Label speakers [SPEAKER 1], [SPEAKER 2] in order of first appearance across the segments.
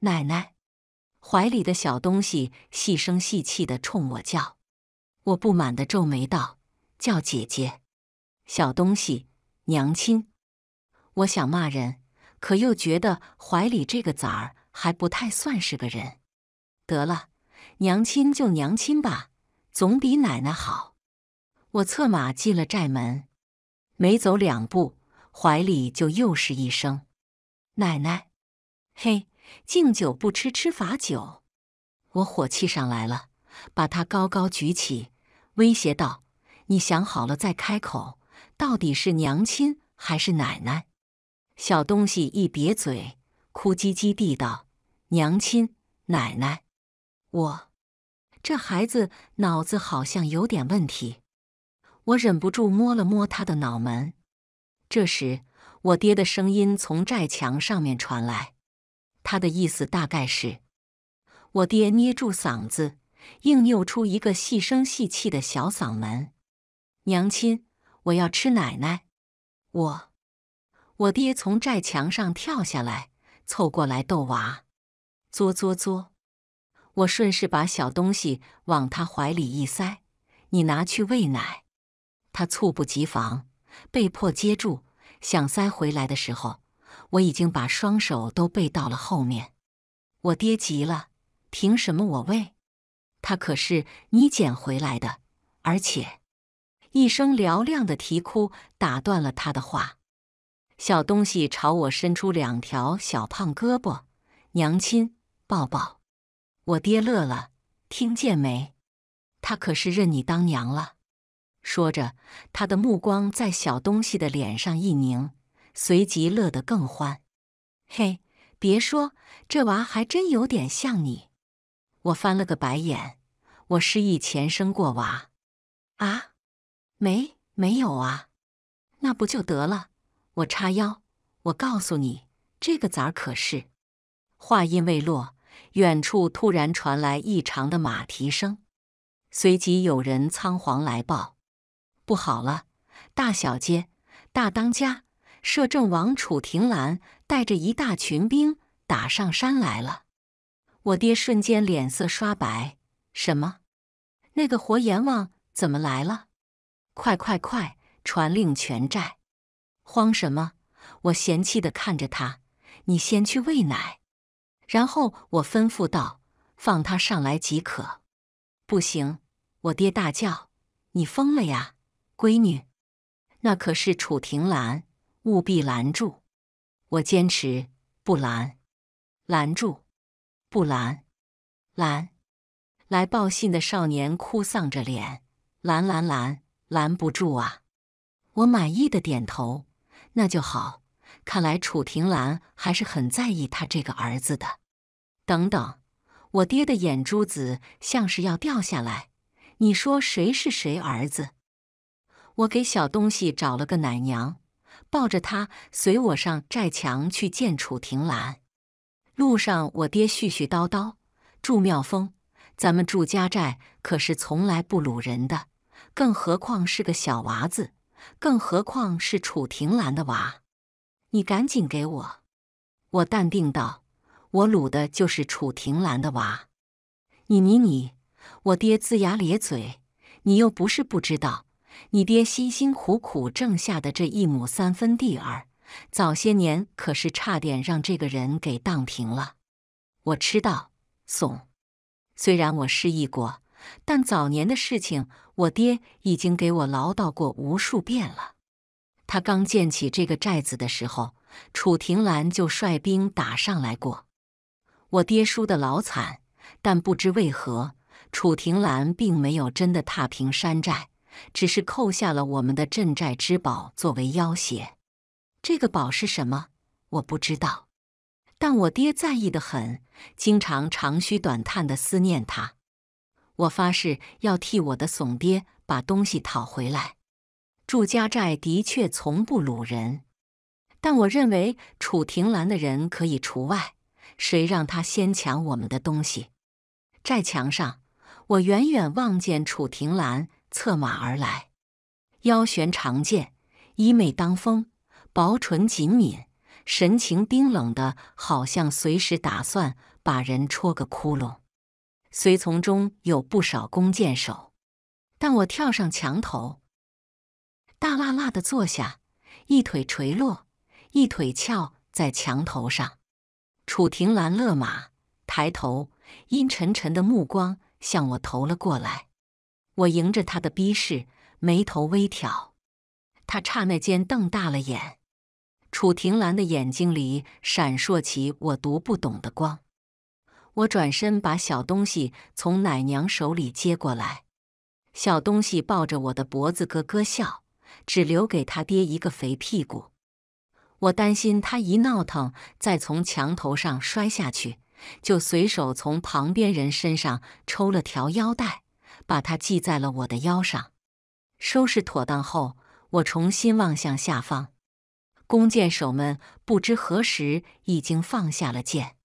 [SPEAKER 1] 奶奶，怀里的小东西细声细气的冲我叫，我不满的皱眉道：“叫姐姐。”小东西，娘亲。我想骂人，可又觉得怀里这个崽儿还不太算是个人。得了，娘亲就娘亲吧，总比奶奶好。我策马进了寨门，没走两步，怀里就又是一声：“奶奶。”嘿。敬酒不吃吃罚酒，我火气上来了，把他高高举起，威胁道：“你想好了再开口，到底是娘亲还是奶奶？”小东西一瘪嘴，哭唧唧地道：“娘亲，奶奶。”我这孩子脑子好像有点问题，我忍不住摸了摸他的脑门。这时，我爹的声音从寨墙上面传来。他的意思大概是，我爹捏住嗓子，硬拗出一个细声细气的小嗓门：“娘亲，我要吃奶奶。”我，我爹从寨墙上跳下来，凑过来逗娃：“嘬嘬嘬！”我顺势把小东西往他怀里一塞：“你拿去喂奶。”他猝不及防，被迫接住，想塞回来的时候。我已经把双手都背到了后面，我爹急了：“凭什么我喂？他可是你捡回来的。”而且一声嘹亮的啼哭打断了他的话，小东西朝我伸出两条小胖胳膊：“娘亲，抱抱！”我爹乐了：“听见没？他可是认你当娘了。”说着，他的目光在小东西的脸上一凝。随即乐得更欢，嘿，别说，这娃还真有点像你。我翻了个白眼，我失忆前生过娃，啊，没没有啊，那不就得了。我叉腰，我告诉你，这个崽可是。话音未落，远处突然传来异常的马蹄声，随即有人仓皇来报：不好了，大小姐，大当家。摄政王楚庭兰带着一大群兵打上山来了，我爹瞬间脸色刷白。什么？那个活阎王怎么来了？快快快，传令全寨！慌什么？我嫌弃的看着他。你先去喂奶。然后我吩咐道：“放他上来即可。”不行！我爹大叫：“你疯了呀，闺女！那可是楚庭兰！”务必拦住！我坚持不拦，拦住，不拦，拦！来报信的少年哭丧着脸，拦拦拦，拦不住啊！我满意的点头，那就好。看来楚廷兰还是很在意他这个儿子的。等等，我爹的眼珠子像是要掉下来。你说谁是谁儿子？我给小东西找了个奶娘。抱着他，随我上寨墙去见楚庭兰。路上，我爹絮絮叨叨：“祝妙峰，咱们祝家寨可是从来不掳人的，更何况是个小娃子，更何况是楚庭兰的娃。”你赶紧给我！我淡定道：“我掳的就是楚庭兰的娃。”你你你！我爹龇牙咧嘴：“你又不是不知道。”你爹辛辛苦苦挣下的这一亩三分地儿，早些年可是差点让这个人给荡平了。我知道，怂。虽然我失忆过，但早年的事情，我爹已经给我唠叨过无数遍了。他刚建起这个寨子的时候，楚庭兰就率兵打上来过。我爹输得老惨，但不知为何，楚庭兰并没有真的踏平山寨。只是扣下了我们的镇寨之宝作为要挟。这个宝是什么？我不知道。但我爹在意的很，经常长吁短叹的思念他。我发誓要替我的怂爹把东西讨回来。祝家寨的确从不掳人，但我认为楚庭兰的人可以除外。谁让他先抢我们的东西？寨墙上，我远远望见楚庭兰。策马而来，腰悬长剑，衣袂当风，薄唇紧抿，神情冰冷的，好像随时打算把人戳个窟窿。随从中有不少弓箭手，但我跳上墙头，大辣辣的坐下，一腿垂落，一腿翘在墙头上。楚庭兰勒马，抬头，阴沉沉的目光向我投了过来。我迎着他的逼视，眉头微挑。他刹那间瞪大了眼，楚庭兰的眼睛里闪烁起我读不懂的光。我转身把小东西从奶娘手里接过来，小东西抱着我的脖子咯咯笑，只留给他爹一个肥屁股。我担心他一闹腾再从墙头上摔下去，就随手从旁边人身上抽了条腰带。把它系在了我的腰上。收拾妥当后，我重新望向下方。弓箭手们不知何时已经放下了箭。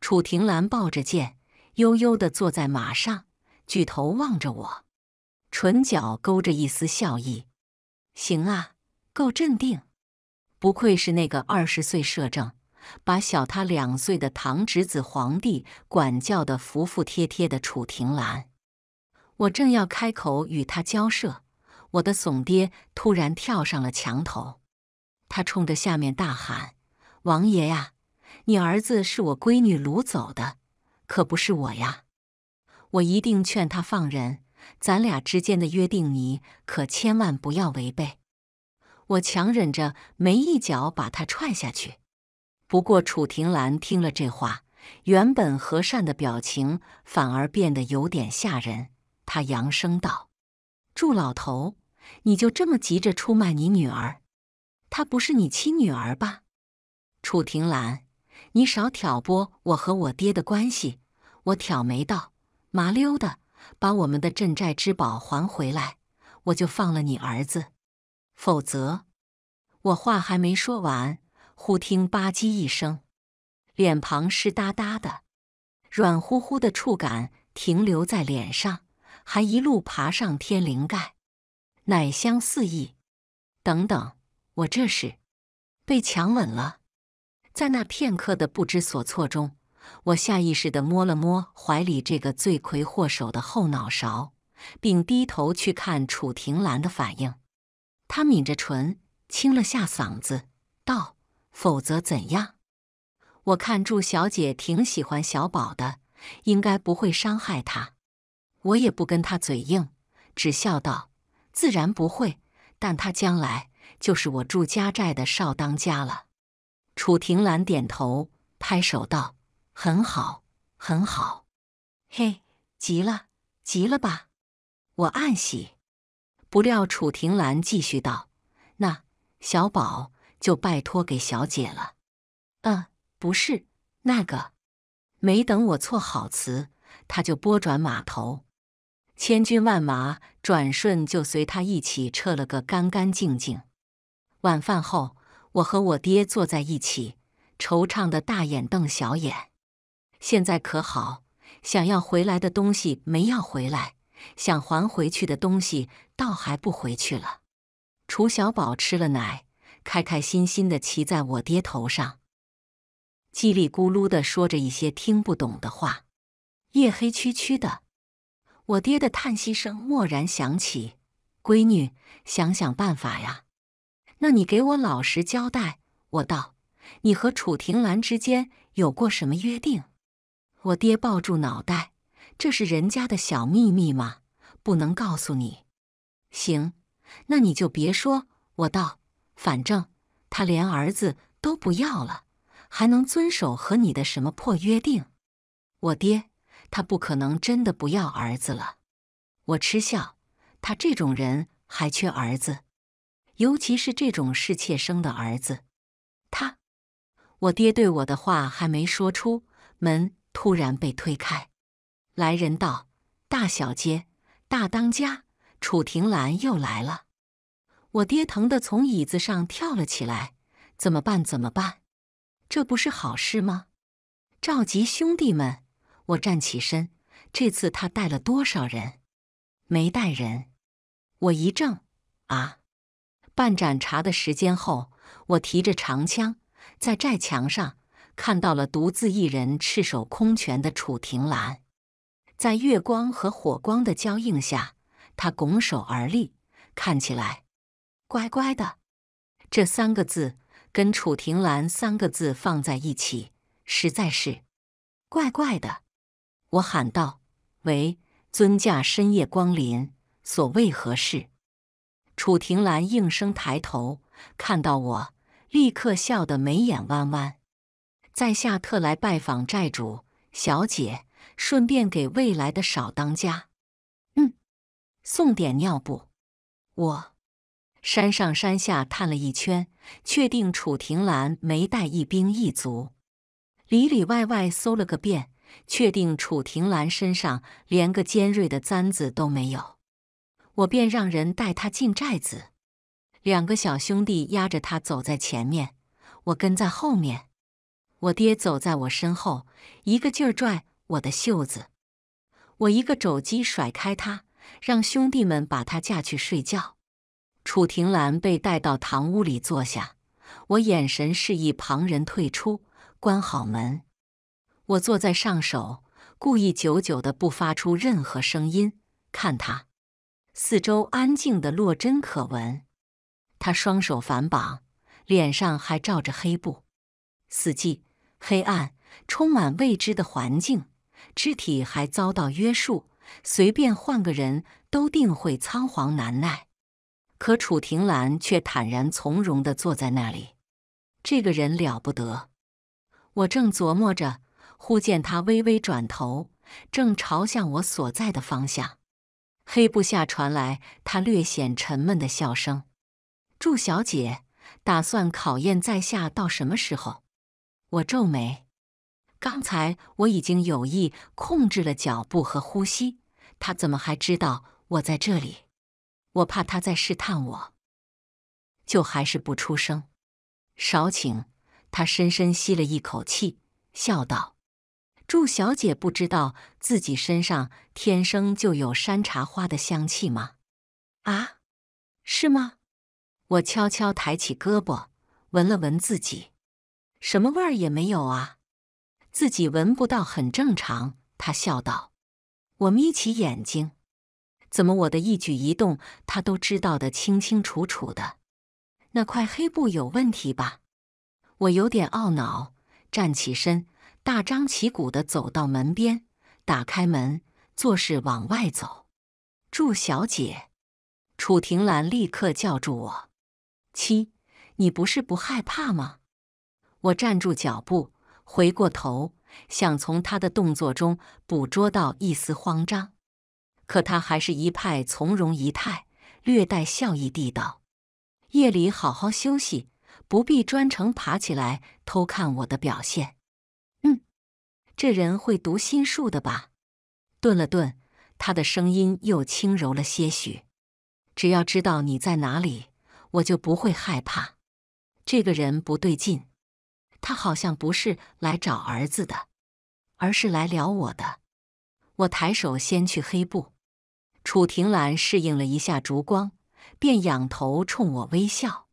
[SPEAKER 1] 楚庭兰抱着剑，悠悠地坐在马上，举头望着我，唇角勾着一丝笑意。行啊，够镇定。不愧是那个二十岁摄政，把小他两岁的堂侄子皇帝管教得服服帖帖的楚庭兰。我正要开口与他交涉，我的怂爹突然跳上了墙头，他冲着下面大喊：“王爷呀，你儿子是我闺女掳走的，可不是我呀！我一定劝他放人，咱俩之间的约定你可千万不要违背！”我强忍着没一脚把他踹下去。不过楚庭兰听了这话，原本和善的表情反而变得有点吓人。他扬声道：“祝老头，你就这么急着出卖你女儿？她不是你亲女儿吧？”楚庭兰，你少挑拨我和我爹的关系。”我挑眉道：“麻溜的，把我们的镇寨之宝还回来，我就放了你儿子。否则……”我话还没说完，忽听吧唧一声，脸庞湿哒哒的，软乎乎的触感停留在脸上。还一路爬上天灵盖，奶香四溢。等等，我这是被强吻了？在那片刻的不知所措中，我下意识的摸了摸怀里这个罪魁祸首的后脑勺，并低头去看楚庭兰的反应。她抿着唇，清了下嗓子，道：“否则怎样？我看祝小姐挺喜欢小宝的，应该不会伤害他。”我也不跟他嘴硬，只笑道：“自然不会，但他将来就是我祝家寨的少当家了。”楚廷兰点头，拍手道：“很好，很好，嘿，急了，急了吧？”我暗喜，不料楚廷兰继续道：“那小宝就拜托给小姐了。”嗯，不是那个，没等我措好词，他就拨转马头。千军万马转瞬就随他一起撤了个干干净净。晚饭后，我和我爹坐在一起，惆怅的大眼瞪小眼。现在可好，想要回来的东西没要回来，想还回去的东西倒还不回去了。楚小宝吃了奶，开开心心的骑在我爹头上，叽里咕噜的说着一些听不懂的话。夜黑黢黢的。我爹的叹息声蓦然响起，闺女，想想办法呀！那你给我老实交代。我道，你和楚婷兰之间有过什么约定？我爹抱住脑袋，这是人家的小秘密嘛，不能告诉你。行，那你就别说。我道，反正他连儿子都不要了，还能遵守和你的什么破约定？我爹。他不可能真的不要儿子了，我嗤笑，他这种人还缺儿子，尤其是这种侍妾生的儿子。他，我爹对我的话还没说出门，突然被推开，来人道：“大小姐，大当家，楚庭兰又来了。”我爹疼得从椅子上跳了起来，怎么办？怎么办？这不是好事吗？召集兄弟们。我站起身，这次他带了多少人？没带人。我一怔。啊！半盏茶的时间后，我提着长枪在寨墙上看到了独自一人赤手空拳的楚庭兰。在月光和火光的交映下，他拱手而立，看起来乖乖的。这三个字跟楚庭兰三个字放在一起，实在是怪怪的。我喊道：“喂，尊驾深夜光临，所谓何事？”楚庭兰应声抬头，看到我，立刻笑得眉眼弯弯。在下特来拜访债主小姐，顺便给未来的少当家，嗯，送点尿布。我山上山下探了一圈，确定楚庭兰没带一兵一卒，里里外外搜了个遍。确定楚庭兰身上连个尖锐的簪子都没有，我便让人带她进寨子。两个小兄弟压着她走在前面，我跟在后面。我爹走在我身后，一个劲儿拽我的袖子。我一个肘击甩开他，让兄弟们把他架去睡觉。楚庭兰被带到堂屋里坐下，我眼神示意旁人退出，关好门。我坐在上首，故意久久的不发出任何声音。看他，四周安静的落针可闻。他双手反绑，脸上还罩着黑布，死寂、黑暗、充满未知的环境，肢体还遭到约束，随便换个人都定会仓皇难耐。可楚庭兰却坦然从容的坐在那里，这个人了不得。我正琢磨着。忽见他微微转头，正朝向我所在的方向。黑布下传来他略显沉闷的笑声：“祝小姐，打算考验在下到什么时候？”我皱眉。刚才我已经有意控制了脚步和呼吸，他怎么还知道我在这里？我怕他在试探我，就还是不出声。少顷，他深深吸了一口气，笑道。祝小姐不知道自己身上天生就有山茶花的香气吗？啊，是吗？我悄悄抬起胳膊闻了闻自己，什么味儿也没有啊。自己闻不到很正常，他笑道。我眯起眼睛，怎么我的一举一动他都知道的清清楚楚的？那块黑布有问题吧？我有点懊恼，站起身。大张旗鼓的走到门边，打开门，做事往外走。祝小姐，楚婷兰立刻叫住我：“七，你不是不害怕吗？”我站住脚步，回过头，想从他的动作中捕捉到一丝慌张，可他还是一派从容仪态，略带笑意地道：“夜里好好休息，不必专程爬起来偷看我的表现。”这人会读心术的吧？顿了顿，他的声音又轻柔了些许。只要知道你在哪里，我就不会害怕。这个人不对劲，他好像不是来找儿子的，而是来聊我的。我抬手先去黑布，楚婷兰适应了一下烛光，便仰头冲我微笑，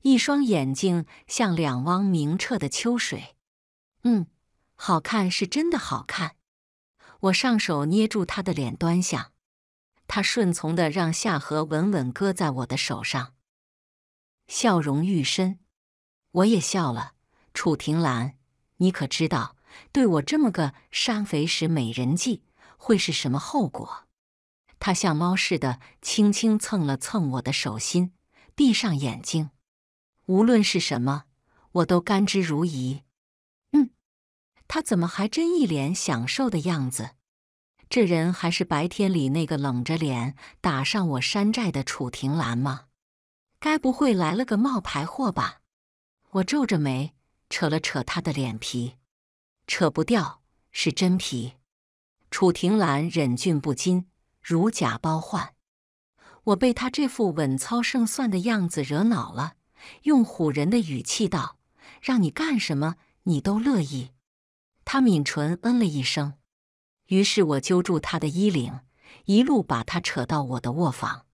[SPEAKER 1] 一双眼睛像两汪明澈的秋水。嗯。好看是真的好看，我上手捏住他的脸端详，他顺从的让下颌稳稳搁在我的手上，笑容愈深，我也笑了。楚庭兰，你可知道对我这么个杀肥时美人计会是什么后果？他像猫似的轻轻蹭了蹭我的手心，闭上眼睛。无论是什么，我都甘之如饴。他怎么还真一脸享受的样子？这人还是白天里那个冷着脸打上我山寨的楚庭兰吗？该不会来了个冒牌货吧？我皱着眉扯了扯他的脸皮，扯不掉，是真皮。楚庭兰忍俊不禁，如假包换。我被他这副稳操胜算的样子惹恼了，用唬人的语气道：“让你干什么，你都乐意。”他抿唇，嗯了一声。于是我揪住他的衣领，一路把他扯到我的卧房。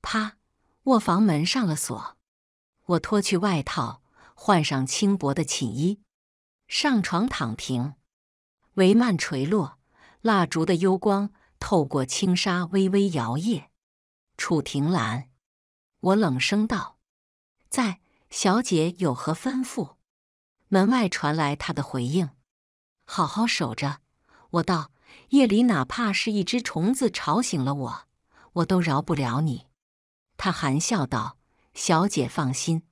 [SPEAKER 1] 啪！卧房门上了锁。我脱去外套，换上轻薄的寝衣，上床躺平，帷幔垂落，蜡烛的幽光透过轻纱微微摇曳。楚庭兰，我冷声道：“在，小姐有何吩咐？”门外传来她的回应。好好守着，我道。夜里哪怕是一只虫子吵醒了我，我都饶不了你。他含笑道：“小姐放心。”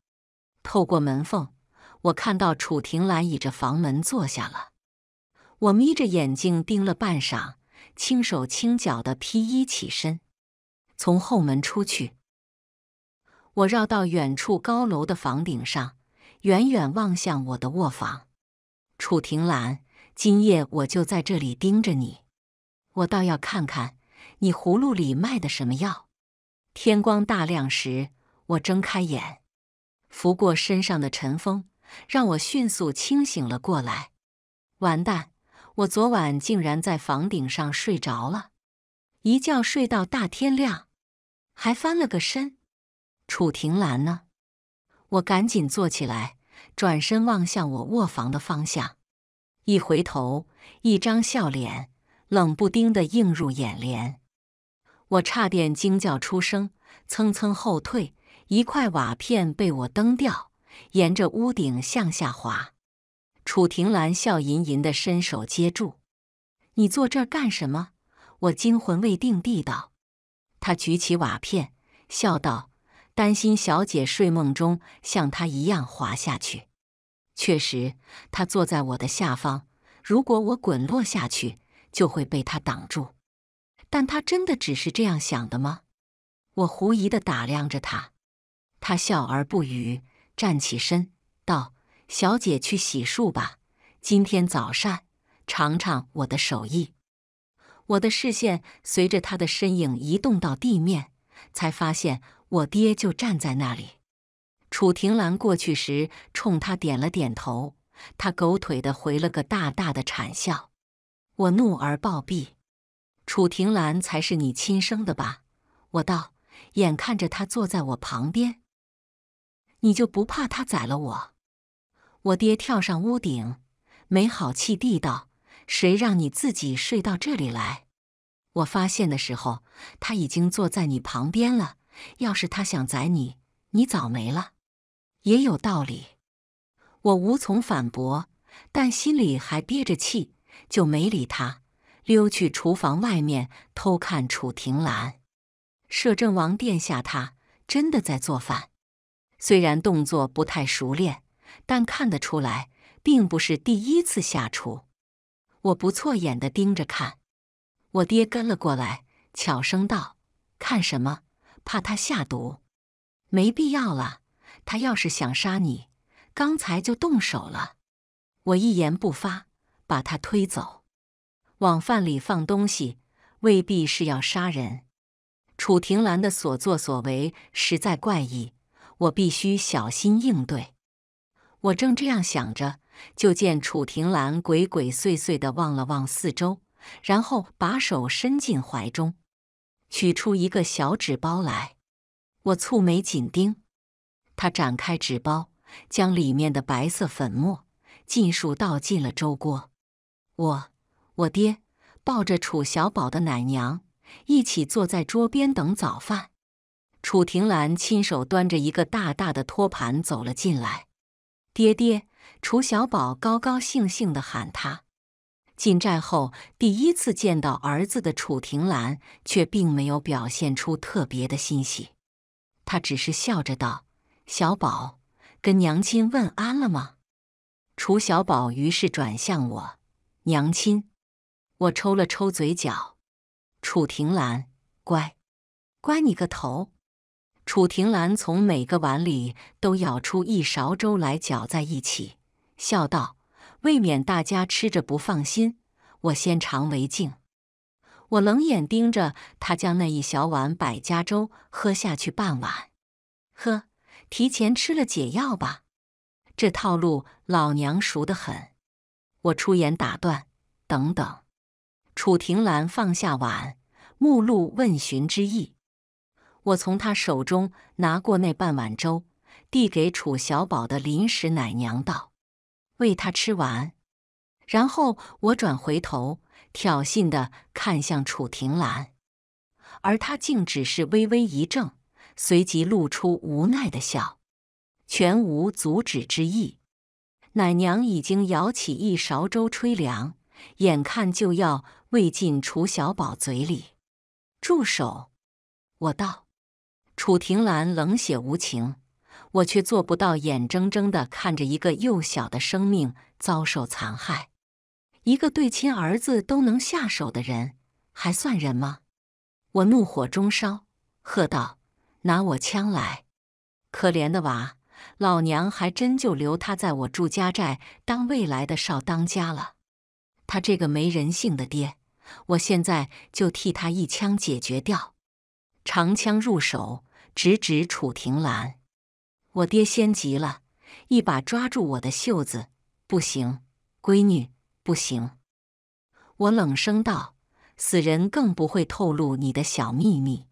[SPEAKER 1] 透过门缝，我看到楚庭兰倚着房门坐下了。我眯着眼睛盯了半晌，轻手轻脚的披衣起身，从后门出去。我绕到远处高楼的房顶上，远远望向我的卧房，楚庭兰。今夜我就在这里盯着你，我倒要看看你葫芦里卖的什么药。天光大亮时，我睁开眼，拂过身上的尘风，让我迅速清醒了过来。完蛋，我昨晚竟然在房顶上睡着了，一觉睡到大天亮，还翻了个身。楚庭兰呢？我赶紧坐起来，转身望向我卧房的方向。一回头，一张笑脸冷不丁的映入眼帘，我差点惊叫出声，蹭蹭后退，一块瓦片被我蹬掉，沿着屋顶向下滑。楚庭兰笑吟吟的伸手接住：“你坐这儿干什么？”我惊魂未定地道。她举起瓦片，笑道：“担心小姐睡梦中像她一样滑下去。”确实，他坐在我的下方。如果我滚落下去，就会被他挡住。但他真的只是这样想的吗？我狐疑地打量着他，他笑而不语，站起身道：“小姐，去洗漱吧，今天早膳，尝尝我的手艺。”我的视线随着他的身影移动到地面，才发现我爹就站在那里。楚庭兰过去时，冲他点了点头。他狗腿的回了个大大的谄笑。我怒而暴毙，楚庭兰才是你亲生的吧？我道。眼看着他坐在我旁边，你就不怕他宰了我？我爹跳上屋顶，没好气地道：“谁让你自己睡到这里来？我发现的时候，他已经坐在你旁边了。要是他想宰你，你早没了。”也有道理，我无从反驳，但心里还憋着气，就没理他，溜去厨房外面偷看楚庭兰。摄政王殿下，他真的在做饭，虽然动作不太熟练，但看得出来并不是第一次下厨。我不错眼的盯着看，我爹跟了过来，悄声道：“看什么？怕他下毒？没必要了。”他要是想杀你，刚才就动手了。我一言不发，把他推走。往饭里放东西，未必是要杀人。楚庭兰的所作所为实在怪异，我必须小心应对。我正这样想着，就见楚庭兰鬼鬼祟祟的望了望四周，然后把手伸进怀中，取出一个小纸包来。我蹙眉紧盯。他展开纸包，将里面的白色粉末尽数倒进了粥锅。我、我爹抱着楚小宝的奶娘一起坐在桌边等早饭。楚庭兰亲手端着一个大大的托盘走了进来。爹爹，楚小宝高高兴兴地喊他。进寨后第一次见到儿子的楚庭兰，却并没有表现出特别的欣喜，他只是笑着道。小宝，跟娘亲问安了吗？楚小宝于是转向我，娘亲，我抽了抽嘴角。楚婷兰，乖乖你个头！楚婷兰从每个碗里都舀出一勺粥来搅在一起，笑道：“未免大家吃着不放心，我先尝为敬。”我冷眼盯着他，将那一小碗百家粥喝下去半碗，呵。提前吃了解药吧，这套路老娘熟得很。我出言打断：“等等。”楚庭兰放下碗，目露问询之意。我从他手中拿过那半碗粥，递给楚小宝的临时奶娘道：“喂他吃完。”然后我转回头，挑衅地看向楚庭兰，而他竟只是微微一怔。随即露出无奈的笑，全无阻止之意。奶娘已经舀起一勺粥吹凉，眼看就要喂进楚小宝嘴里。住手！我道。楚庭兰冷血无情，我却做不到眼睁睁的看着一个幼小的生命遭受残害。一个对亲儿子都能下手的人，还算人吗？我怒火中烧，喝道。拿我枪来！可怜的娃，老娘还真就留他在我祝家寨当未来的少当家了。他这个没人性的爹，我现在就替他一枪解决掉。长枪入手，直指楚庭兰。我爹先急了，一把抓住我的袖子：“不行，闺女，不行！”我冷声道：“死人更不会透露你的小秘密。”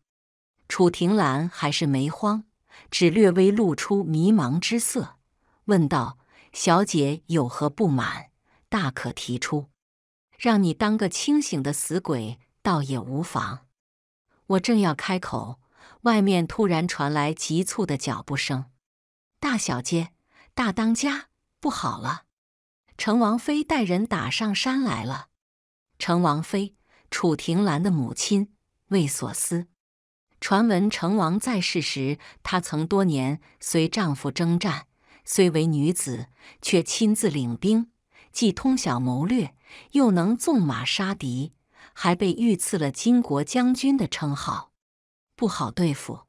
[SPEAKER 1] 楚庭兰还是没慌，只略微露出迷茫之色，问道：“小姐有何不满？大可提出，让你当个清醒的死鬼，倒也无妨。”我正要开口，外面突然传来急促的脚步声：“大小姐，大当家，不好了！成王妃带人打上山来了。”成王妃，楚庭兰的母亲卫所思。传闻成王在世时，她曾多年随丈夫征战，虽为女子，却亲自领兵，既通晓谋略，又能纵马杀敌，还被御赐了金国将军的称号，不好对付。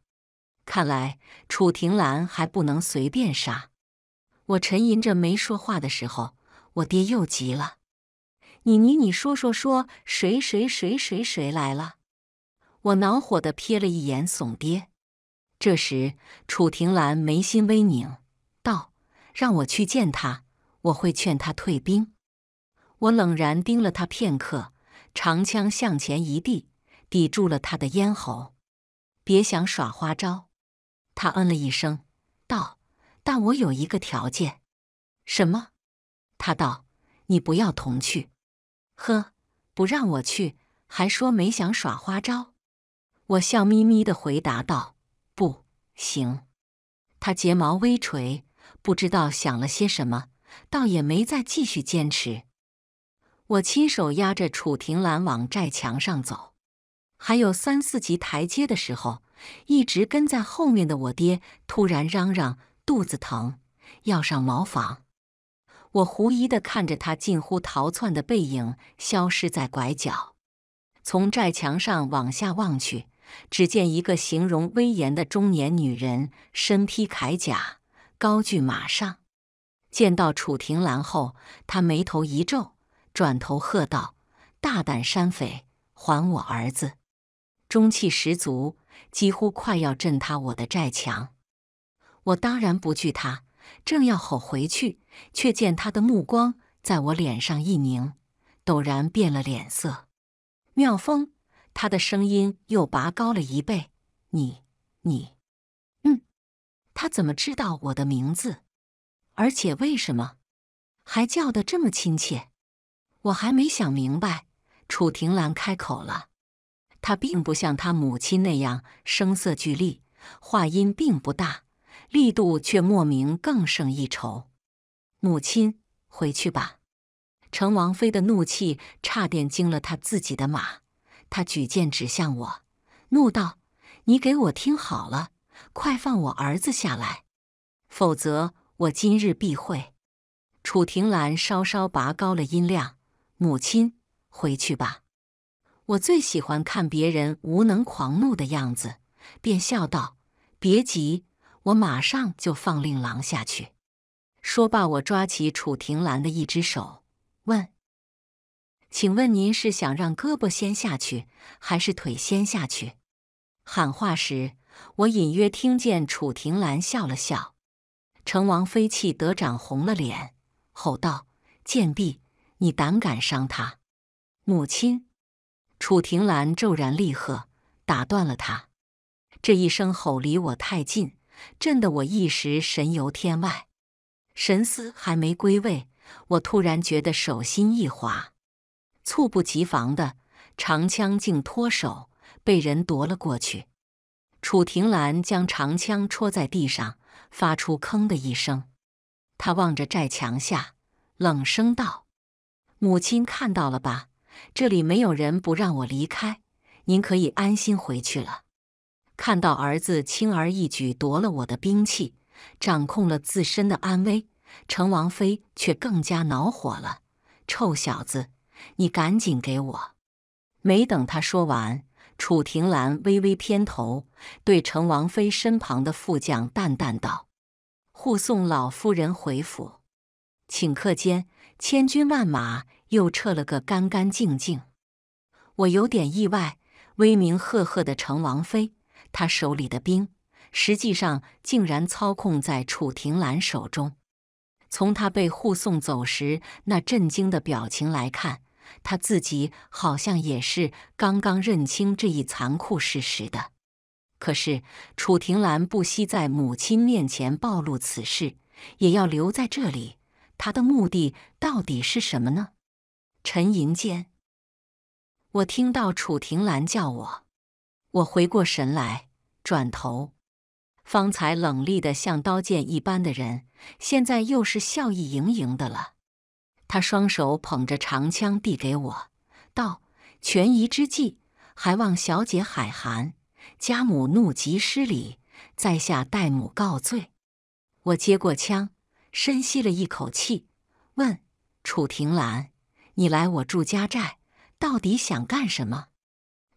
[SPEAKER 1] 看来楚廷兰还不能随便杀。我沉吟着没说话的时候，我爹又急了：“你你你说说说谁谁谁谁谁来了？”我恼火的瞥了一眼怂爹，这时楚庭兰眉心微拧，道：“让我去见他，我会劝他退兵。”我冷然盯了他片刻，长枪向前一递，抵住了他的咽喉。“别想耍花招。”他嗯了一声，道：“但我有一个条件。”“什么？”他道：“你不要同去。”“呵，不让我去，还说没想耍花招。”我笑眯眯地回答道：“不行。”他睫毛微垂，不知道想了些什么，倒也没再继续坚持。我亲手压着楚庭兰往寨墙上走，还有三四级台阶的时候，一直跟在后面的我爹突然嚷嚷：“肚子疼，要上茅房。”我狐疑地看着他近乎逃窜的背影消失在拐角，从寨墙上往下望去。只见一个形容威严的中年女人身披铠甲，高踞马上。见到楚庭兰后，她眉头一皱，转头喝道：“大胆山匪，还我儿子！”中气十足，几乎快要震塌我的寨墙。我当然不惧他，正要吼回去，却见他的目光在我脸上一凝，陡然变了脸色。妙风。他的声音又拔高了一倍，你，你，嗯，他怎么知道我的名字？而且为什么还叫得这么亲切？我还没想明白。楚庭兰开口了，他并不像他母亲那样声色俱厉，话音并不大，力度却莫名更胜一筹。母亲，回去吧。成王妃的怒气差点惊了他自己的马。他举剑指向我，怒道：“你给我听好了，快放我儿子下来，否则我今日必会。”楚庭兰稍稍拔高了音量：“母亲，回去吧。”我最喜欢看别人无能狂怒的样子，便笑道：“别急，我马上就放令郎下去。”说罢，我抓起楚庭兰的一只手，问。请问您是想让胳膊先下去，还是腿先下去？喊话时，我隐约听见楚婷兰笑了笑。成王妃气得涨红了脸，吼道：“贱婢，你胆敢伤他母亲！”楚婷兰骤然厉喝，打断了他。这一声吼离我太近，震得我一时神游天外，神思还没归位，我突然觉得手心一滑。猝不及防的长枪竟脱手，被人夺了过去。楚廷兰将长枪戳在地上，发出“吭”的一声。他望着寨墙下，冷声道：“母亲看到了吧？这里没有人不让我离开，您可以安心回去了。”看到儿子轻而易举夺了我的兵器，掌控了自身的安危，成王妃却更加恼火了：“臭小子！”你赶紧给我！没等他说完，楚廷兰微微偏头，对成王妃身旁的副将淡淡道：“护送老夫人回府。”顷刻间，千军万马又撤了个干干净净。我有点意外，威名赫赫的成王妃，她手里的兵，实际上竟然操控在楚廷兰手中。从她被护送走时那震惊的表情来看。他自己好像也是刚刚认清这一残酷事实的，可是楚庭兰不惜在母亲面前暴露此事，也要留在这里，她的目的到底是什么呢？沉吟间，我听到楚庭兰叫我，我回过神来，转头，方才冷厉的像刀剑一般的人，现在又是笑意盈盈的了。他双手捧着长枪递给我，道：“权宜之计，还望小姐海涵。家母怒极失礼，在下代母告罪。”我接过枪，深吸了一口气，问：“楚庭兰，你来我祝家寨，到底想干什么？”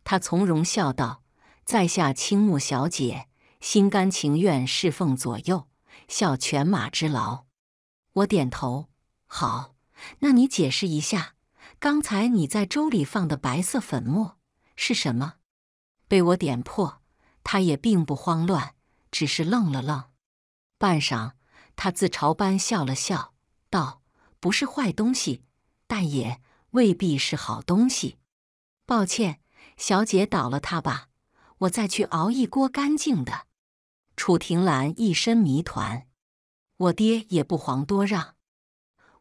[SPEAKER 1] 他从容笑道：“在下青木小姐，心甘情愿侍奉左右，效犬马之劳。”我点头，好。那你解释一下，刚才你在粥里放的白色粉末是什么？被我点破，他也并不慌乱，只是愣了愣。半晌，他自嘲般笑了笑，道：“不是坏东西，但也未必是好东西。抱歉，小姐倒了它吧，我再去熬一锅干净的。”楚庭兰一身谜团，我爹也不遑多让。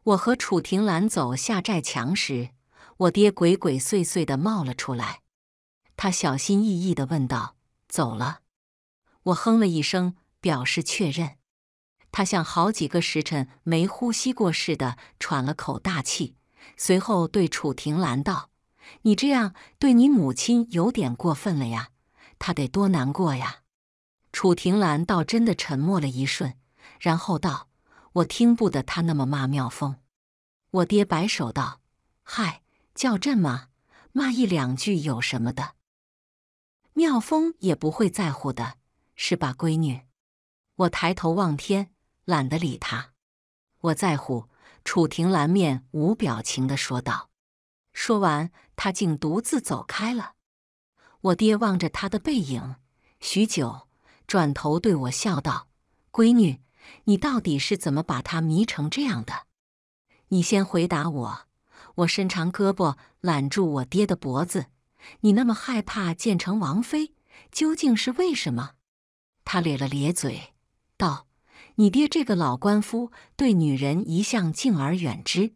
[SPEAKER 1] 我和楚庭兰走下寨墙时，我爹鬼鬼祟祟的冒了出来。他小心翼翼的问道：“走了？”我哼了一声，表示确认。他像好几个时辰没呼吸过似的喘了口大气，随后对楚庭兰道：“你这样对你母亲有点过分了呀，她得多难过呀。”楚庭兰倒真的沉默了一瞬，然后道。我听不得他那么骂妙风，我爹摆手道：“嗨，叫朕嘛，骂一两句有什么的？妙风也不会在乎的，是吧，闺女？”我抬头望天，懒得理他。我在乎。”楚庭兰面无表情地说道。说完，她竟独自走开了。我爹望着她的背影，许久，转头对我笑道：“闺女。”你到底是怎么把他迷成这样的？你先回答我。我伸长胳膊揽住我爹的脖子。你那么害怕见成王妃，究竟是为什么？他咧了咧嘴，道：“你爹这个老官夫对女人一向敬而远之，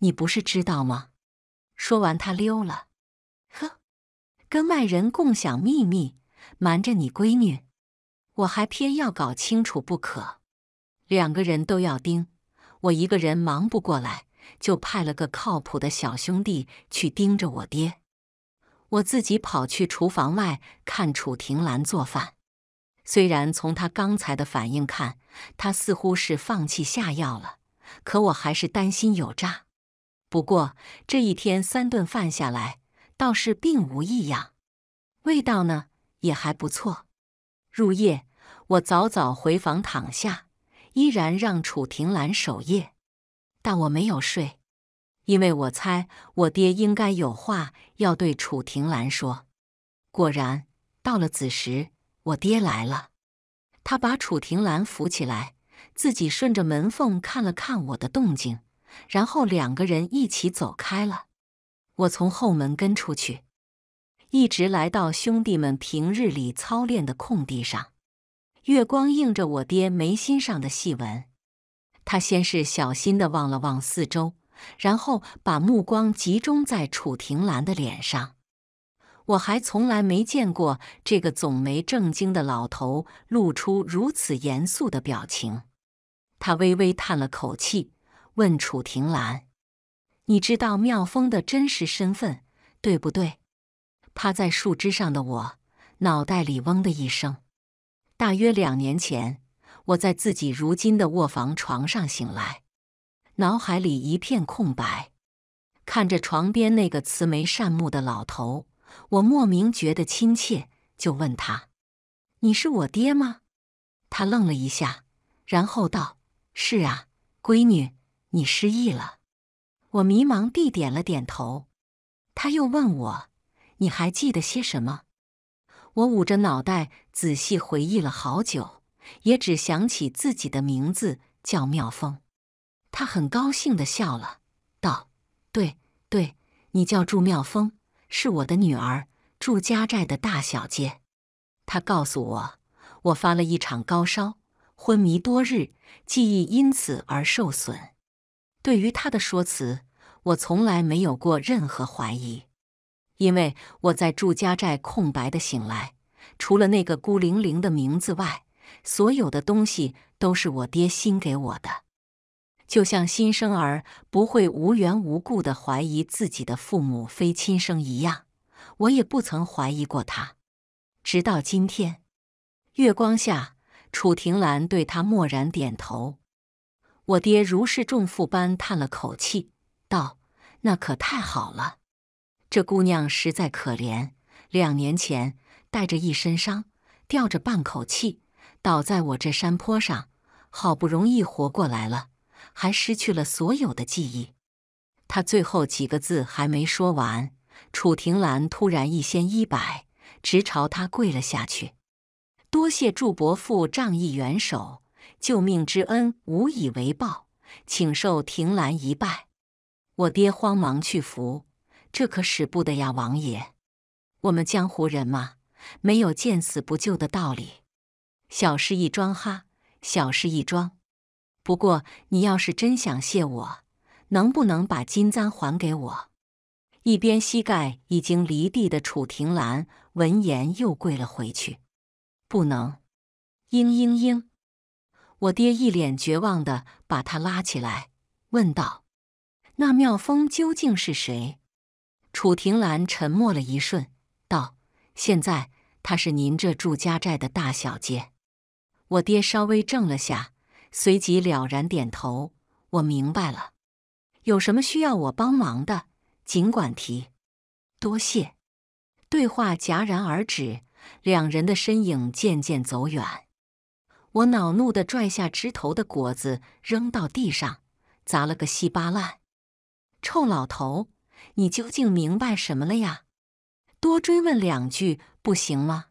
[SPEAKER 1] 你不是知道吗？”说完，他溜了。呵，跟外人共享秘密，瞒着你闺女，我还偏要搞清楚不可。两个人都要盯，我一个人忙不过来，就派了个靠谱的小兄弟去盯着我爹。我自己跑去厨房外看楚庭兰做饭。虽然从他刚才的反应看，他似乎是放弃下药了，可我还是担心有诈。不过这一天三顿饭下来，倒是并无异样，味道呢也还不错。入夜，我早早回房躺下。依然让楚庭兰守夜，但我没有睡，因为我猜我爹应该有话要对楚庭兰说。果然，到了子时，我爹来了，他把楚庭兰扶起来，自己顺着门缝看了看我的动静，然后两个人一起走开了。我从后门跟出去，一直来到兄弟们平日里操练的空地上。月光映着我爹眉心上的细纹，他先是小心的望了望四周，然后把目光集中在楚庭兰的脸上。我还从来没见过这个总没正经的老头露出如此严肃的表情。他微微叹了口气，问楚庭兰：“你知道妙风的真实身份，对不对？”趴在树枝上的我，脑袋里嗡的一声。大约两年前，我在自己如今的卧房床上醒来，脑海里一片空白。看着床边那个慈眉善目的老头，我莫名觉得亲切，就问他：“你是我爹吗？”他愣了一下，然后道：“是啊，闺女，你失忆了。”我迷茫地点了点头。他又问我：“你还记得些什么？”我捂着脑袋，仔细回忆了好久，也只想起自己的名字叫妙峰。他很高兴地笑了，道：“对，对，你叫祝妙峰，是我的女儿，祝家寨的大小姐。”他告诉我，我发了一场高烧，昏迷多日，记忆因此而受损。对于他的说辞，我从来没有过任何怀疑。因为我在祝家寨空白的醒来，除了那个孤零零的名字外，所有的东西都是我爹新给我的。就像新生儿不会无缘无故的怀疑自己的父母非亲生一样，我也不曾怀疑过他。直到今天，月光下，楚庭兰对他默然点头。我爹如释重负般叹了口气，道：“那可太好了。”这姑娘实在可怜，两年前带着一身伤，吊着半口气，倒在我这山坡上，好不容易活过来了，还失去了所有的记忆。他最后几个字还没说完，楚庭兰突然一掀衣摆，直朝他跪了下去：“多谢祝伯父仗义援手，救命之恩无以为报，请受庭兰一拜。”我爹慌忙去扶。这可使不得呀，王爷！我们江湖人嘛，没有见死不救的道理。小事一桩哈，小事一桩。不过你要是真想谢我，能不能把金簪还给我？一边膝盖已经离地的楚庭兰闻言又跪了回去。不能。嘤嘤嘤！我爹一脸绝望的把他拉起来，问道：“那妙风究竟是谁？”楚庭兰沉默了一瞬，道：“现在她是您这祝家寨的大小姐。”我爹稍微怔了下，随即了然点头：“我明白了。有什么需要我帮忙的，尽管提。多谢。”对话戛然而止，两人的身影渐渐走远。我恼怒地拽下枝头的果子，扔到地上，砸了个稀巴烂。“臭老头！”你究竟明白什么了呀？多追问两句不行吗？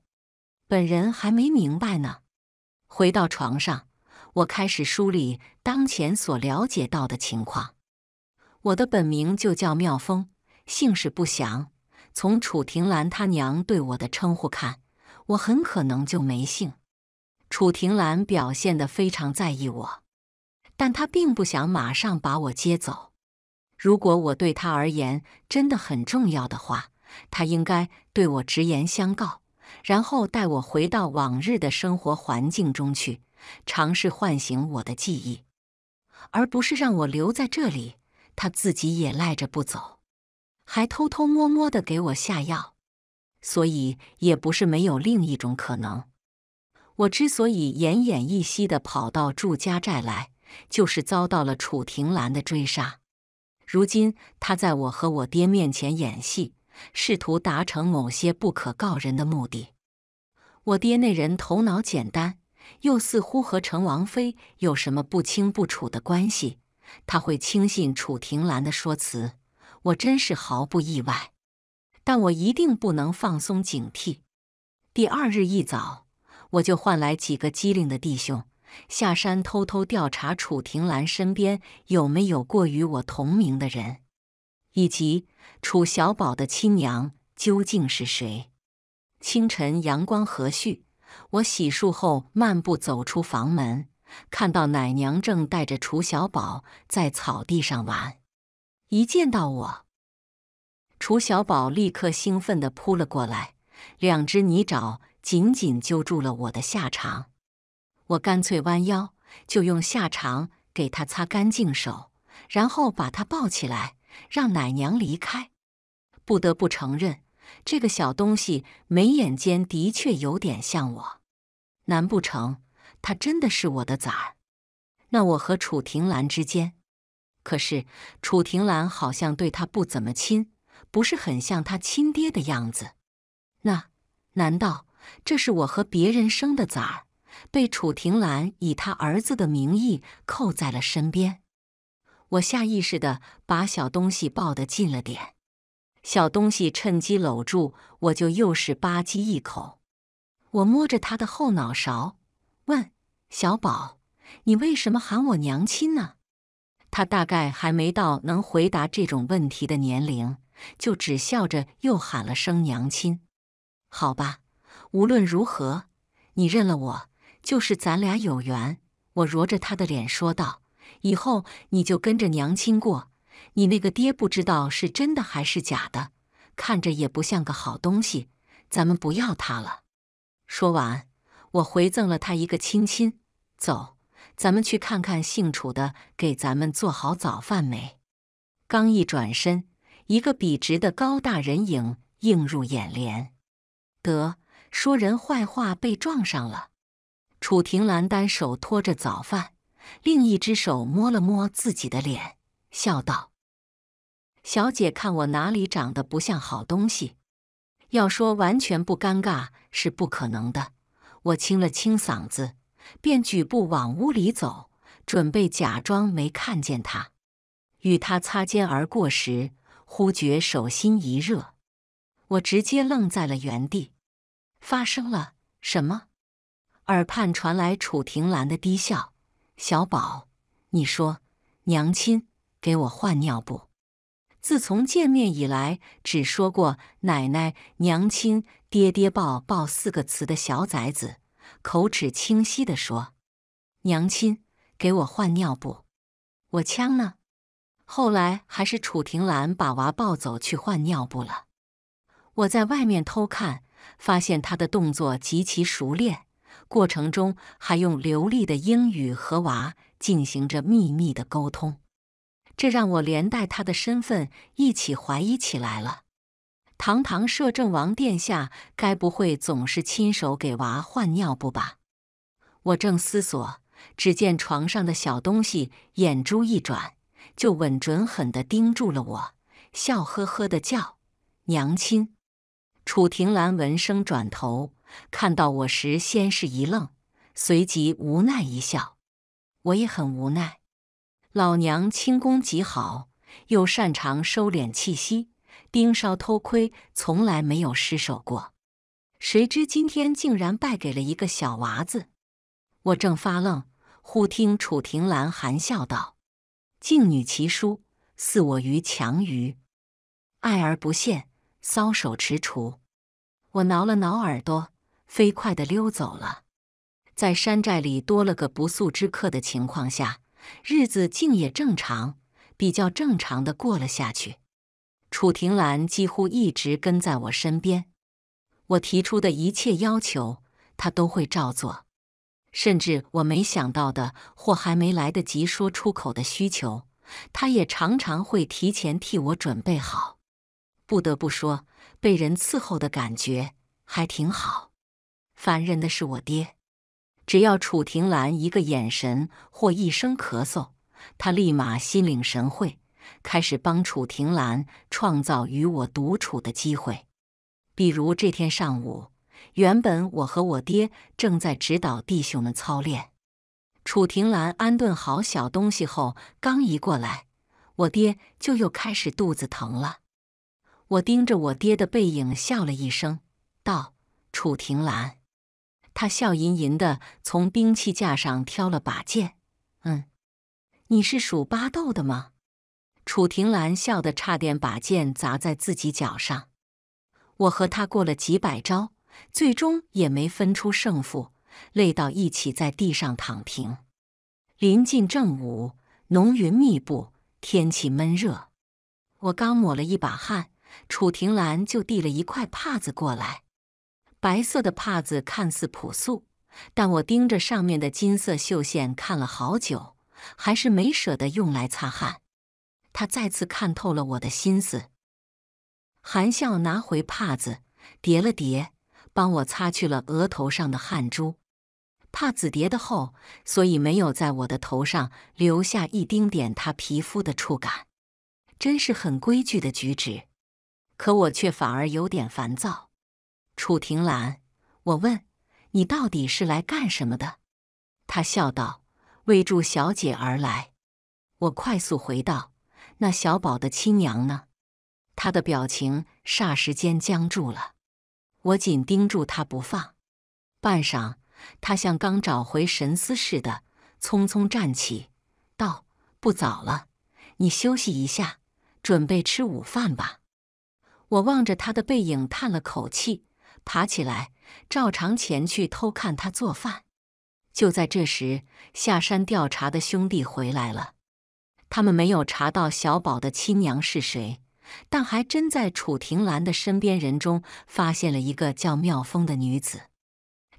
[SPEAKER 1] 本人还没明白呢。回到床上，我开始梳理当前所了解到的情况。我的本名就叫妙风，姓氏不详。从楚庭兰她娘对我的称呼看，我很可能就没姓。楚庭兰表现得非常在意我，但她并不想马上把我接走。如果我对他而言真的很重要的话，他应该对我直言相告，然后带我回到往日的生活环境中去，尝试唤醒我的记忆，而不是让我留在这里。他自己也赖着不走，还偷偷摸摸的给我下药，所以也不是没有另一种可能。我之所以奄奄一息的跑到祝家寨来，就是遭到了楚庭兰的追杀。如今他在我和我爹面前演戏，试图达成某些不可告人的目的。我爹那人头脑简单，又似乎和成王妃有什么不清不楚的关系，他会轻信楚庭兰的说辞，我真是毫不意外。但我一定不能放松警惕。第二日一早，我就换来几个机灵的弟兄。下山偷偷调查楚庭兰身边有没有过与我同名的人，以及楚小宝的亲娘究竟是谁。清晨阳光和煦，我洗漱后漫步走出房门，看到奶娘正带着楚小宝在草地上玩。一见到我，楚小宝立刻兴奋地扑了过来，两只泥爪紧紧揪住了我的下场。我干脆弯腰，就用下肠给他擦干净手，然后把他抱起来，让奶娘离开。不得不承认，这个小东西眉眼间的确有点像我。难不成他真的是我的崽儿？那我和楚庭兰之间……可是楚庭兰好像对他不怎么亲，不是很像他亲爹的样子。那难道这是我和别人生的崽儿？被楚廷兰以他儿子的名义扣在了身边，我下意识的把小东西抱得近了点，小东西趁机搂住我就又是吧唧一口。我摸着他的后脑勺问：“小宝，你为什么喊我娘亲呢？”他大概还没到能回答这种问题的年龄，就只笑着又喊了声“娘亲”。好吧，无论如何，你认了我。就是咱俩有缘，我揉着他的脸说道：“以后你就跟着娘亲过，你那个爹不知道是真的还是假的，看着也不像个好东西，咱们不要他了。”说完，我回赠了他一个亲亲。走，咱们去看看姓楚的给咱们做好早饭没。刚一转身，一个笔直的高大人影映入眼帘。得，说人坏话被撞上了。楚庭兰单手托着早饭，另一只手摸了摸自己的脸，笑道：“小姐，看我哪里长得不像好东西？”要说完全不尴尬是不可能的。我清了清嗓子，便举步往屋里走，准备假装没看见他。与他擦肩而过时，忽觉手心一热，我直接愣在了原地。发生了什么？耳畔传来楚庭兰的低笑：“小宝，你说，娘亲给我换尿布。自从见面以来，只说过‘奶奶’‘娘亲’‘爹爹’‘抱抱’四个词的小崽子，口齿清晰地说：‘娘亲给我换尿布。’我枪呢？后来还是楚庭兰把娃抱走去换尿布了。我在外面偷看，发现他的动作极其熟练。”过程中还用流利的英语和娃进行着秘密的沟通，这让我连带他的身份一起怀疑起来了。堂堂摄政王殿下，该不会总是亲手给娃换尿布吧？我正思索，只见床上的小东西眼珠一转，就稳准狠的盯住了我，笑呵呵的叫：“娘亲。”楚廷兰闻声转头。看到我时，先是一愣，随即无奈一笑。我也很无奈。老娘轻功极好，又擅长收敛气息，盯梢偷窥从来没有失手过。谁知今天竟然败给了一个小娃子！我正发愣，忽听楚庭兰含笑道：“静女其姝，似我于强于，爱而不献，搔首踟蹰。”我挠了挠耳朵。飞快的溜走了，在山寨里多了个不速之客的情况下，日子竟也正常，比较正常的过了下去。楚庭兰几乎一直跟在我身边，我提出的一切要求，他都会照做，甚至我没想到的或还没来得及说出口的需求，他也常常会提前替我准备好。不得不说，被人伺候的感觉还挺好。烦人的是我爹，只要楚庭兰一个眼神或一声咳嗽，他立马心领神会，开始帮楚庭兰创造与我独处的机会。比如这天上午，原本我和我爹正在指导弟兄们操练，楚庭兰安顿好小东西后，刚一过来，我爹就又开始肚子疼了。我盯着我爹的背影笑了一声，道：“楚庭兰。”他笑吟吟的从兵器架上挑了把剑，嗯，你是属巴豆的吗？楚庭兰笑得差点把剑砸在自己脚上。我和他过了几百招，最终也没分出胜负，累到一起在地上躺平。临近正午，浓云密布，天气闷热。我刚抹了一把汗，楚庭兰就递了一块帕子过来。白色的帕子看似朴素，但我盯着上面的金色绣线看了好久，还是没舍得用来擦汗。他再次看透了我的心思，含笑拿回帕子，叠了叠，帮我擦去了额头上的汗珠。帕子叠的厚，所以没有在我的头上留下一丁点他皮肤的触感，真是很规矩的举止。可我却反而有点烦躁。楚庭兰，我问你到底是来干什么的？他笑道：“为助小姐而来。”我快速回道：“那小宝的亲娘呢？”他的表情霎时间僵住了。我紧盯住他不放，半晌，他像刚找回神思似的，匆匆站起，道：“不早了，你休息一下，准备吃午饭吧。”我望着他的背影，叹了口气。爬起来，照常前去偷看他做饭。就在这时，下山调查的兄弟回来了。他们没有查到小宝的亲娘是谁，但还真在楚庭兰的身边人中发现了一个叫妙风的女子。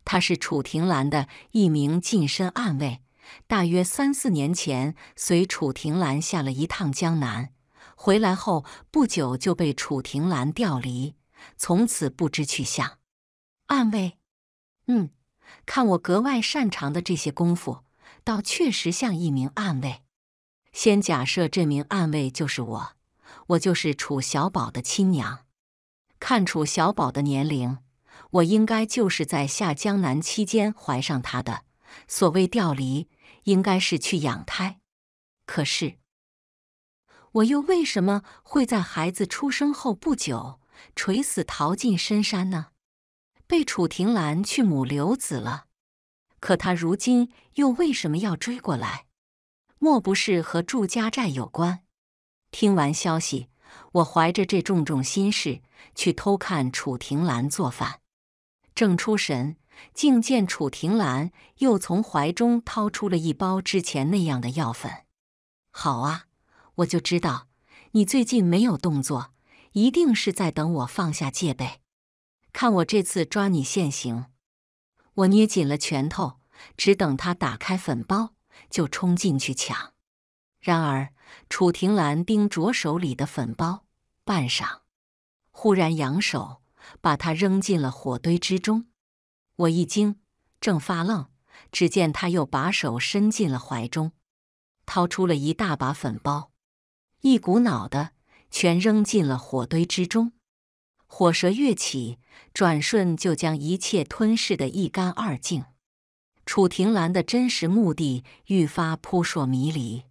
[SPEAKER 1] 她是楚庭兰的一名近身暗卫，大约三四年前随楚廷兰下了一趟江南，回来后不久就被楚庭兰调离。从此不知去向。暗卫，嗯，看我格外擅长的这些功夫，倒确实像一名暗卫。先假设这名暗卫就是我，我就是楚小宝的亲娘。看楚小宝的年龄，我应该就是在下江南期间怀上他的。所谓调离，应该是去养胎。可是，我又为什么会在孩子出生后不久？垂死逃进深山呢？被楚庭兰去母留子了。可他如今又为什么要追过来？莫不是和祝家寨有关？听完消息，我怀着这重重心事去偷看楚庭兰做饭，正出神，竟见楚庭兰又从怀中掏出了一包之前那样的药粉。好啊，我就知道你最近没有动作。一定是在等我放下戒备，看我这次抓你现行。我捏紧了拳头，只等他打开粉包就冲进去抢。然而，楚庭兰盯着手里的粉包，半晌，忽然扬手把它扔进了火堆之中。我一惊，正发愣，只见他又把手伸进了怀中，掏出了一大把粉包，一股脑的。全扔进了火堆之中，火舌跃起，转瞬就将一切吞噬的一干二净。楚廷兰的真实目的愈发扑朔迷离。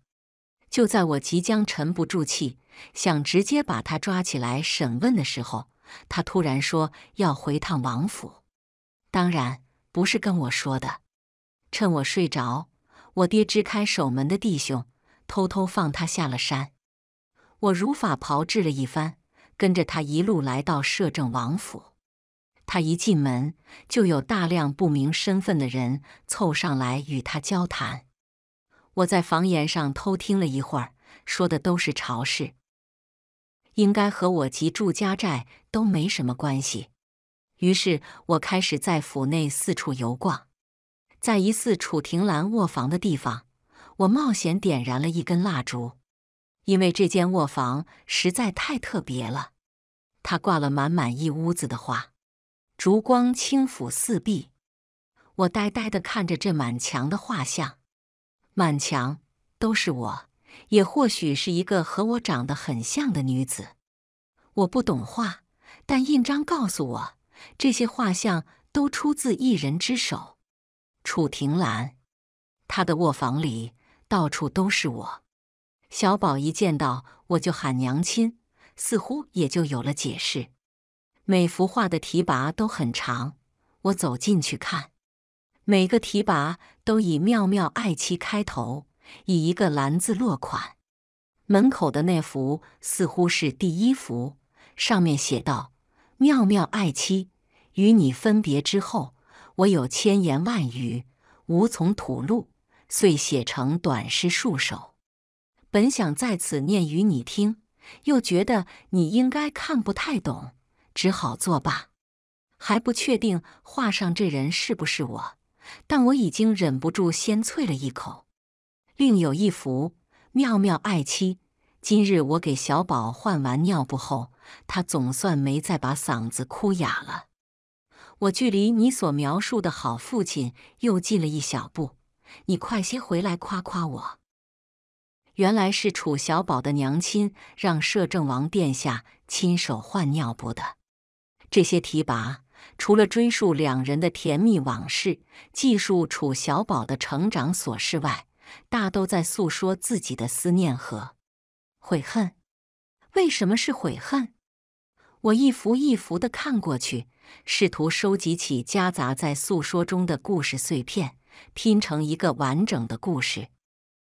[SPEAKER 1] 就在我即将沉不住气，想直接把他抓起来审问的时候，他突然说要回趟王府，当然不是跟我说的。趁我睡着，我爹支开守门的弟兄，偷偷放他下了山。我如法炮制了一番，跟着他一路来到摄政王府。他一进门，就有大量不明身份的人凑上来与他交谈。我在房檐上偷听了一会儿，说的都是朝事，应该和我及祝家寨都没什么关系。于是，我开始在府内四处游逛。在疑似楚庭兰卧房的地方，我冒险点燃了一根蜡烛。因为这间卧房实在太特别了，他挂了满满一屋子的画，烛光轻抚四壁。我呆呆的看着这满墙的画像，满墙都是我，也或许是一个和我长得很像的女子。我不懂画，但印章告诉我，这些画像都出自一人之手——楚庭兰。她的卧房里到处都是我。小宝一见到我就喊“娘亲”，似乎也就有了解释。每幅画的题跋都很长，我走进去看，每个题跋都以“妙妙爱妻”开头，以一个“兰”字落款。门口的那幅似乎是第一幅，上面写道：“妙妙爱妻，与你分别之后，我有千言万语无从吐露，遂写成短诗数首。”本想在此念与你听，又觉得你应该看不太懂，只好作罢。还不确定画上这人是不是我，但我已经忍不住先啐了一口。另有一幅，妙妙爱妻，今日我给小宝换完尿布后，他总算没再把嗓子哭哑了。我距离你所描述的好父亲又近了一小步，你快些回来夸夸我。原来是楚小宝的娘亲让摄政王殿下亲手换尿布的。这些提拔除了追溯两人的甜蜜往事，记述楚小宝的成长琐事外，大都在诉说自己的思念和悔恨。为什么是悔恨？我一幅一幅的看过去，试图收集起夹杂在诉说中的故事碎片，拼成一个完整的故事。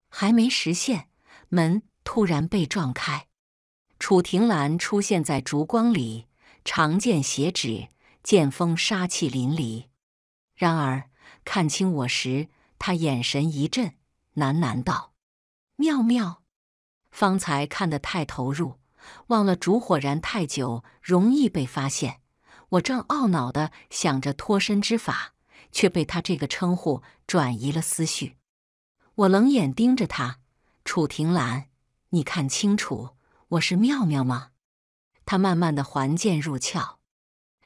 [SPEAKER 1] 还没实现。门突然被撞开，楚庭兰出现在烛光里，长剑斜指，剑锋杀气淋漓。然而看清我时，他眼神一震，喃喃道：“妙妙，方才看得太投入，忘了烛火燃太久容易被发现。”我正懊恼的想着脱身之法，却被他这个称呼转移了思绪。我冷眼盯着他。楚庭兰，你看清楚，我是妙妙吗？他慢慢的还剑入鞘，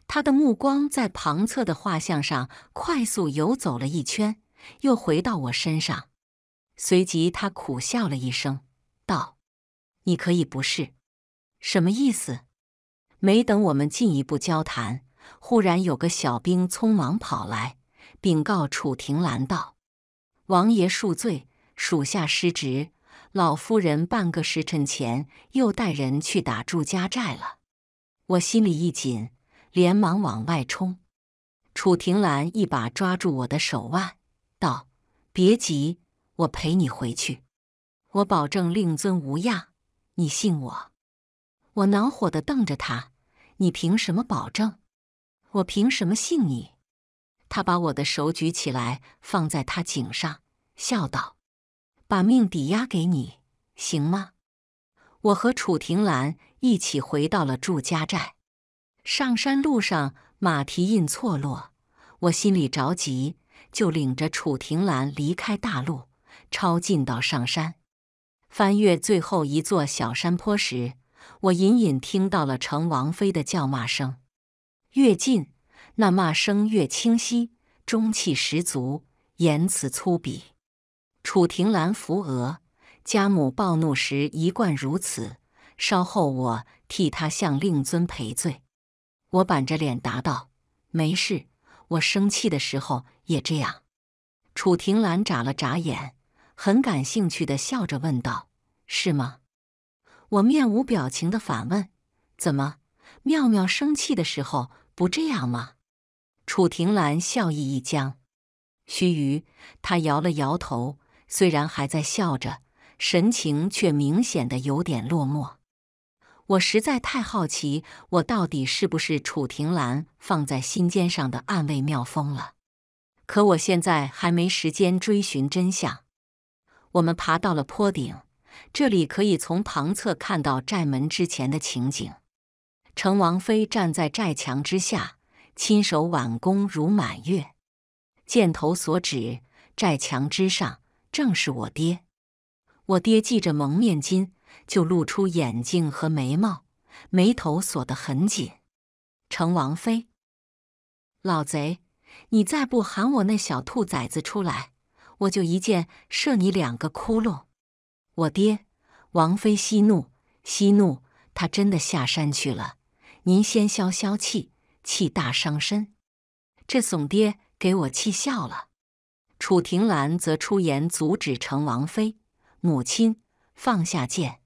[SPEAKER 1] 他的目光在旁侧的画像上快速游走了一圈，又回到我身上，随即他苦笑了一声，道：“你可以不是，什么意思？”没等我们进一步交谈，忽然有个小兵匆忙跑来，禀告楚庭兰道：“王爷恕罪，属下失职。”老夫人半个时辰前又带人去打祝家寨了，我心里一紧，连忙往外冲。楚廷兰一把抓住我的手腕，道：“别急，我陪你回去。我保证令尊无恙，你信我？”我恼火的瞪着他：“你凭什么保证？我凭什么信你？”他把我的手举起来，放在他颈上，笑道。把命抵押给你，行吗？我和楚庭兰一起回到了祝家寨。上山路上，马蹄印错落，我心里着急，就领着楚庭兰离开大路，抄近道上山。翻越最后一座小山坡时，我隐隐听到了程王妃的叫骂声。越近，那骂声越清晰，中气十足，言辞粗鄙。楚庭兰扶额，家母暴怒时一贯如此。稍后我替她向令尊赔罪。我板着脸答道：“没事，我生气的时候也这样。”楚庭兰眨了眨眼，很感兴趣的笑着问道：“是吗？”我面无表情的反问：“怎么？妙妙生气的时候不这样吗？”楚庭兰笑意一僵，须臾，她摇了摇头。虽然还在笑着，神情却明显的有点落寞。我实在太好奇，我到底是不是楚庭兰放在心尖上的暗卫妙风了？可我现在还没时间追寻真相。我们爬到了坡顶，这里可以从旁侧看到寨门之前的情景。成王妃站在寨墙之下，亲手挽弓如满月，箭头所指，寨墙之上。正是我爹，我爹系着蒙面巾，就露出眼睛和眉毛，眉头锁得很紧。成王妃，老贼，你再不喊我那小兔崽子出来，我就一箭射你两个窟窿！我爹，王妃息怒，息怒，他真的下山去了。您先消消气，气大伤身。这怂爹给我气笑了。楚庭兰则出言阻止：“成王妃，母亲，放下剑。”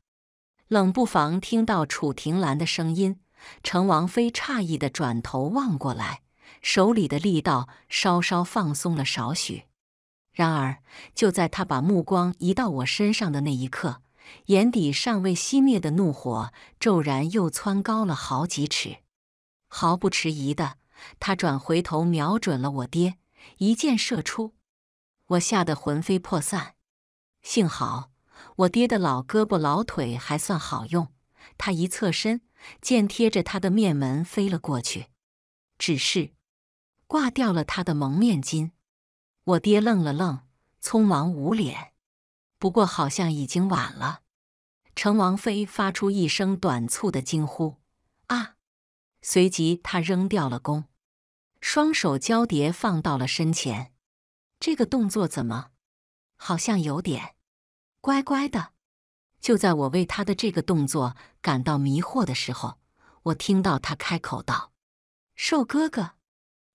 [SPEAKER 1] 冷不防听到楚庭兰的声音，成王妃诧异的转头望过来，手里的力道稍稍放松了少许。然而，就在他把目光移到我身上的那一刻，眼底尚未熄灭的怒火骤然又蹿高了好几尺。毫不迟疑的，他转回头，瞄准了我爹，一箭射出。我吓得魂飞魄散，幸好我爹的老胳膊老腿还算好用，他一侧身，剑贴着他的面门飞了过去，只是挂掉了他的蒙面巾。我爹愣了愣，匆忙捂脸，不过好像已经晚了。成王妃发出一声短促的惊呼：“啊！”随即他扔掉了弓，双手交叠放到了身前。这个动作怎么，好像有点乖乖的。就在我为他的这个动作感到迷惑的时候，我听到他开口道：“瘦哥哥，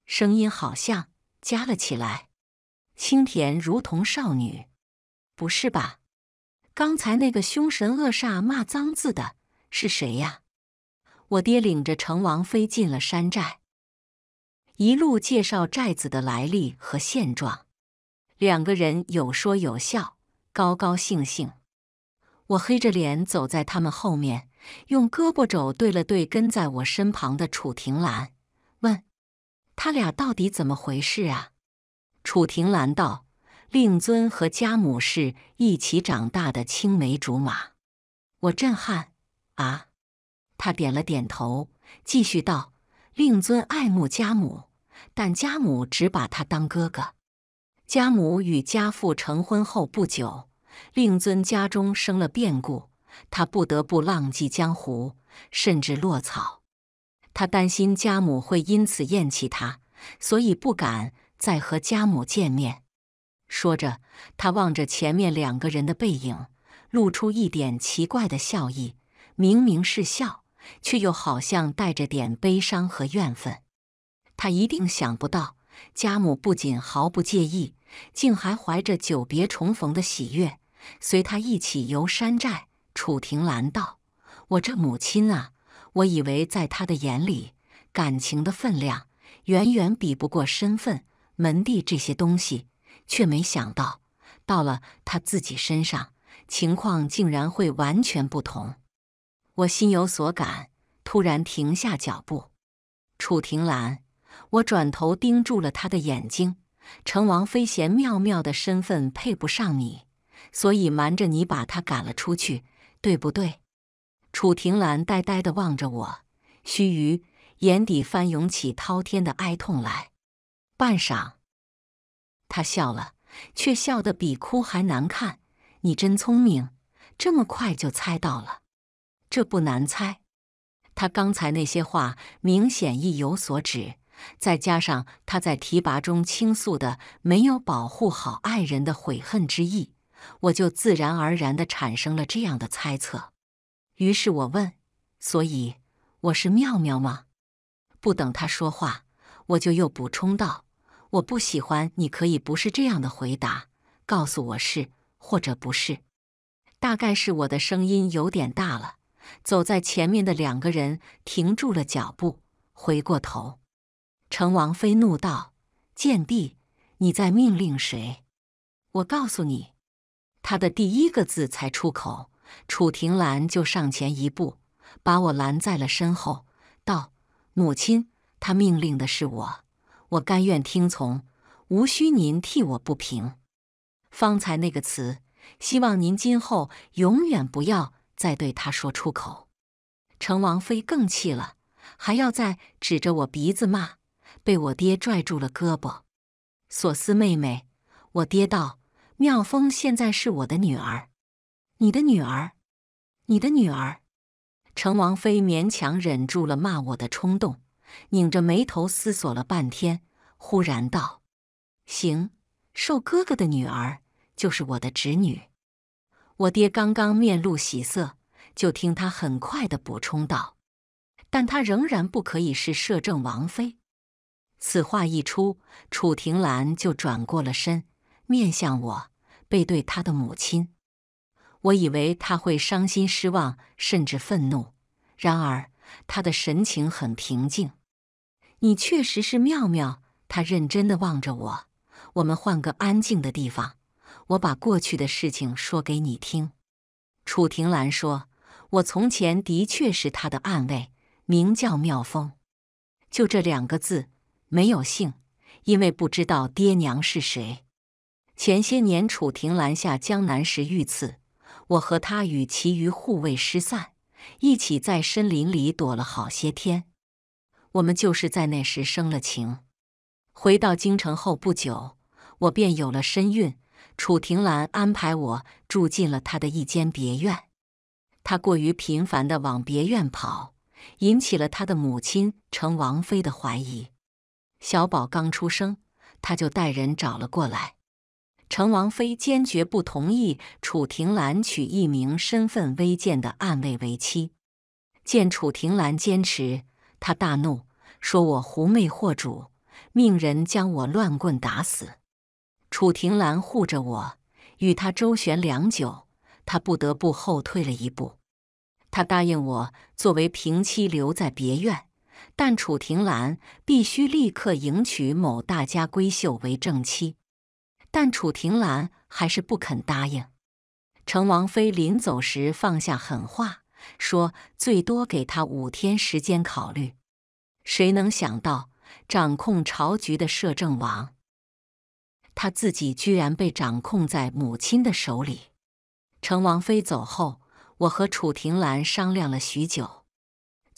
[SPEAKER 1] 声音好像加了起来，清甜如同少女。”不是吧？刚才那个凶神恶煞骂脏字的是谁呀？我爹领着成王妃进了山寨，一路介绍寨子的来历和现状。两个人有说有笑，高高兴兴。我黑着脸走在他们后面，用胳膊肘对了对跟在我身旁的楚庭兰，问：“他俩到底怎么回事啊？”楚庭兰道：“令尊和家母是一起长大的青梅竹马。”我震撼啊！他点了点头，继续道：“令尊爱慕家母，但家母只把他当哥哥。”家母与家父成婚后不久，令尊家中生了变故，他不得不浪迹江湖，甚至落草。他担心家母会因此厌弃他，所以不敢再和家母见面。说着，他望着前面两个人的背影，露出一点奇怪的笑意。明明是笑，却又好像带着点悲伤和怨愤。他一定想不到，家母不仅毫不介意。竟还怀着久别重逢的喜悦，随他一起游山寨。楚庭兰道：“我这母亲啊，我以为在他的眼里，感情的分量远远比不过身份、门第这些东西，却没想到到了他自己身上，情况竟然会完全不同。”我心有所感，突然停下脚步。楚庭兰，我转头盯住了他的眼睛。成王妃嫌妙妙的身份配不上你，所以瞒着你把她赶了出去，对不对？楚庭兰呆呆地望着我，须臾，眼底翻涌起滔天的哀痛来。半晌，他笑了，却笑得比哭还难看。你真聪明，这么快就猜到了。这不难猜，他刚才那些话明显意有所指。再加上他在提拔中倾诉的没有保护好爱人的悔恨之意，我就自然而然地产生了这样的猜测。于是，我问：“所以我是妙妙吗？”不等他说话，我就又补充道：“我不喜欢，你可以不是这样的回答，告诉我是或者不是。”大概是我的声音有点大了，走在前面的两个人停住了脚步，回过头。成王妃怒道：“贱婢，你在命令谁？我告诉你，他的第一个字才出口，楚廷兰就上前一步，把我拦在了身后，道：‘母亲，他命令的是我，我甘愿听从，无需您替我不平。’方才那个词，希望您今后永远不要再对他说出口。”成王妃更气了，还要再指着我鼻子骂。被我爹拽住了胳膊，索斯妹妹，我爹道：“妙风现在是我的女儿，你的女儿，你的女儿。”成王妃勉强忍住了骂我的冲动，拧着眉头思索了半天，忽然道：“行，受哥哥的女儿就是我的侄女。”我爹刚刚面露喜色，就听他很快的补充道：“但她仍然不可以是摄政王妃。”此话一出，楚婷兰就转过了身，面向我，背对他的母亲。我以为他会伤心、失望，甚至愤怒。然而，他的神情很平静。你确实是妙妙，他认真的望着我。我们换个安静的地方，我把过去的事情说给你听。楚庭兰说：“我从前的确是他的暗卫，名叫妙风，就这两个字。”没有姓，因为不知道爹娘是谁。前些年楚廷兰下江南时遇刺，我和他与其余护卫失散，一起在森林里躲了好些天。我们就是在那时生了情。回到京城后不久，我便有了身孕。楚廷兰安排我住进了他的一间别院。他过于频繁地往别院跑，引起了他的母亲成王妃的怀疑。小宝刚出生，他就带人找了过来。成王妃坚决不同意楚廷兰娶一名身份微贱的暗卫为妻。见楚廷兰坚持，他大怒，说我狐媚惑主，命人将我乱棍打死。楚廷兰护着我，与他周旋良久，他不得不后退了一步。他答应我作为平妻留在别院。但楚廷兰必须立刻迎娶某大家闺秀为正妻，但楚廷兰还是不肯答应。成王妃临走时放下狠话，说最多给他五天时间考虑。谁能想到，掌控朝局的摄政王，他自己居然被掌控在母亲的手里。成王妃走后，我和楚廷兰商量了许久。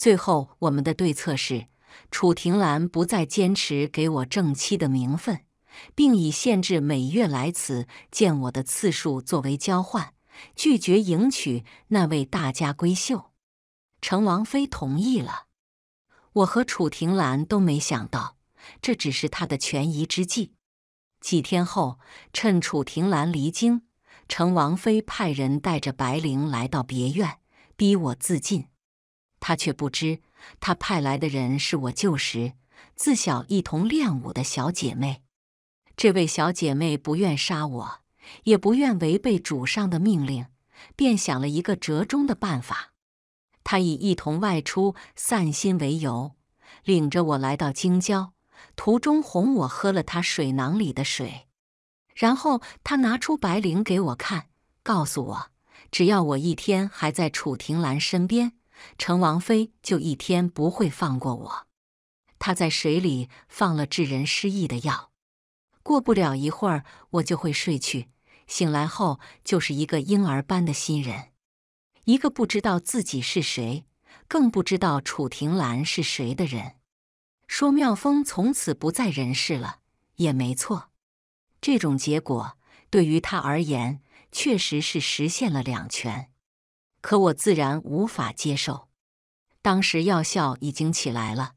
[SPEAKER 1] 最后，我们的对策是，楚庭兰不再坚持给我正妻的名分，并以限制每月来此见我的次数作为交换，拒绝迎娶那位大家闺秀。成王妃同意了。我和楚庭兰都没想到，这只是她的权宜之计。几天后，趁楚庭兰离京，成王妃派人带着白绫来到别院，逼我自尽。他却不知，他派来的人是我旧时自小一同练武的小姐妹。这位小姐妹不愿杀我，也不愿违背主上的命令，便想了一个折中的办法。他以一同外出散心为由，领着我来到京郊。途中哄我喝了他水囊里的水，然后他拿出白绫给我看，告诉我，只要我一天还在楚庭兰身边。成王妃就一天不会放过我。她在水里放了致人失忆的药，过不了一会儿，我就会睡去。醒来后就是一个婴儿般的新人，一个不知道自己是谁，更不知道楚廷兰是谁的人。说妙风从此不在人世了也没错，这种结果对于他而言，确实是实现了两全。可我自然无法接受，当时药效已经起来了，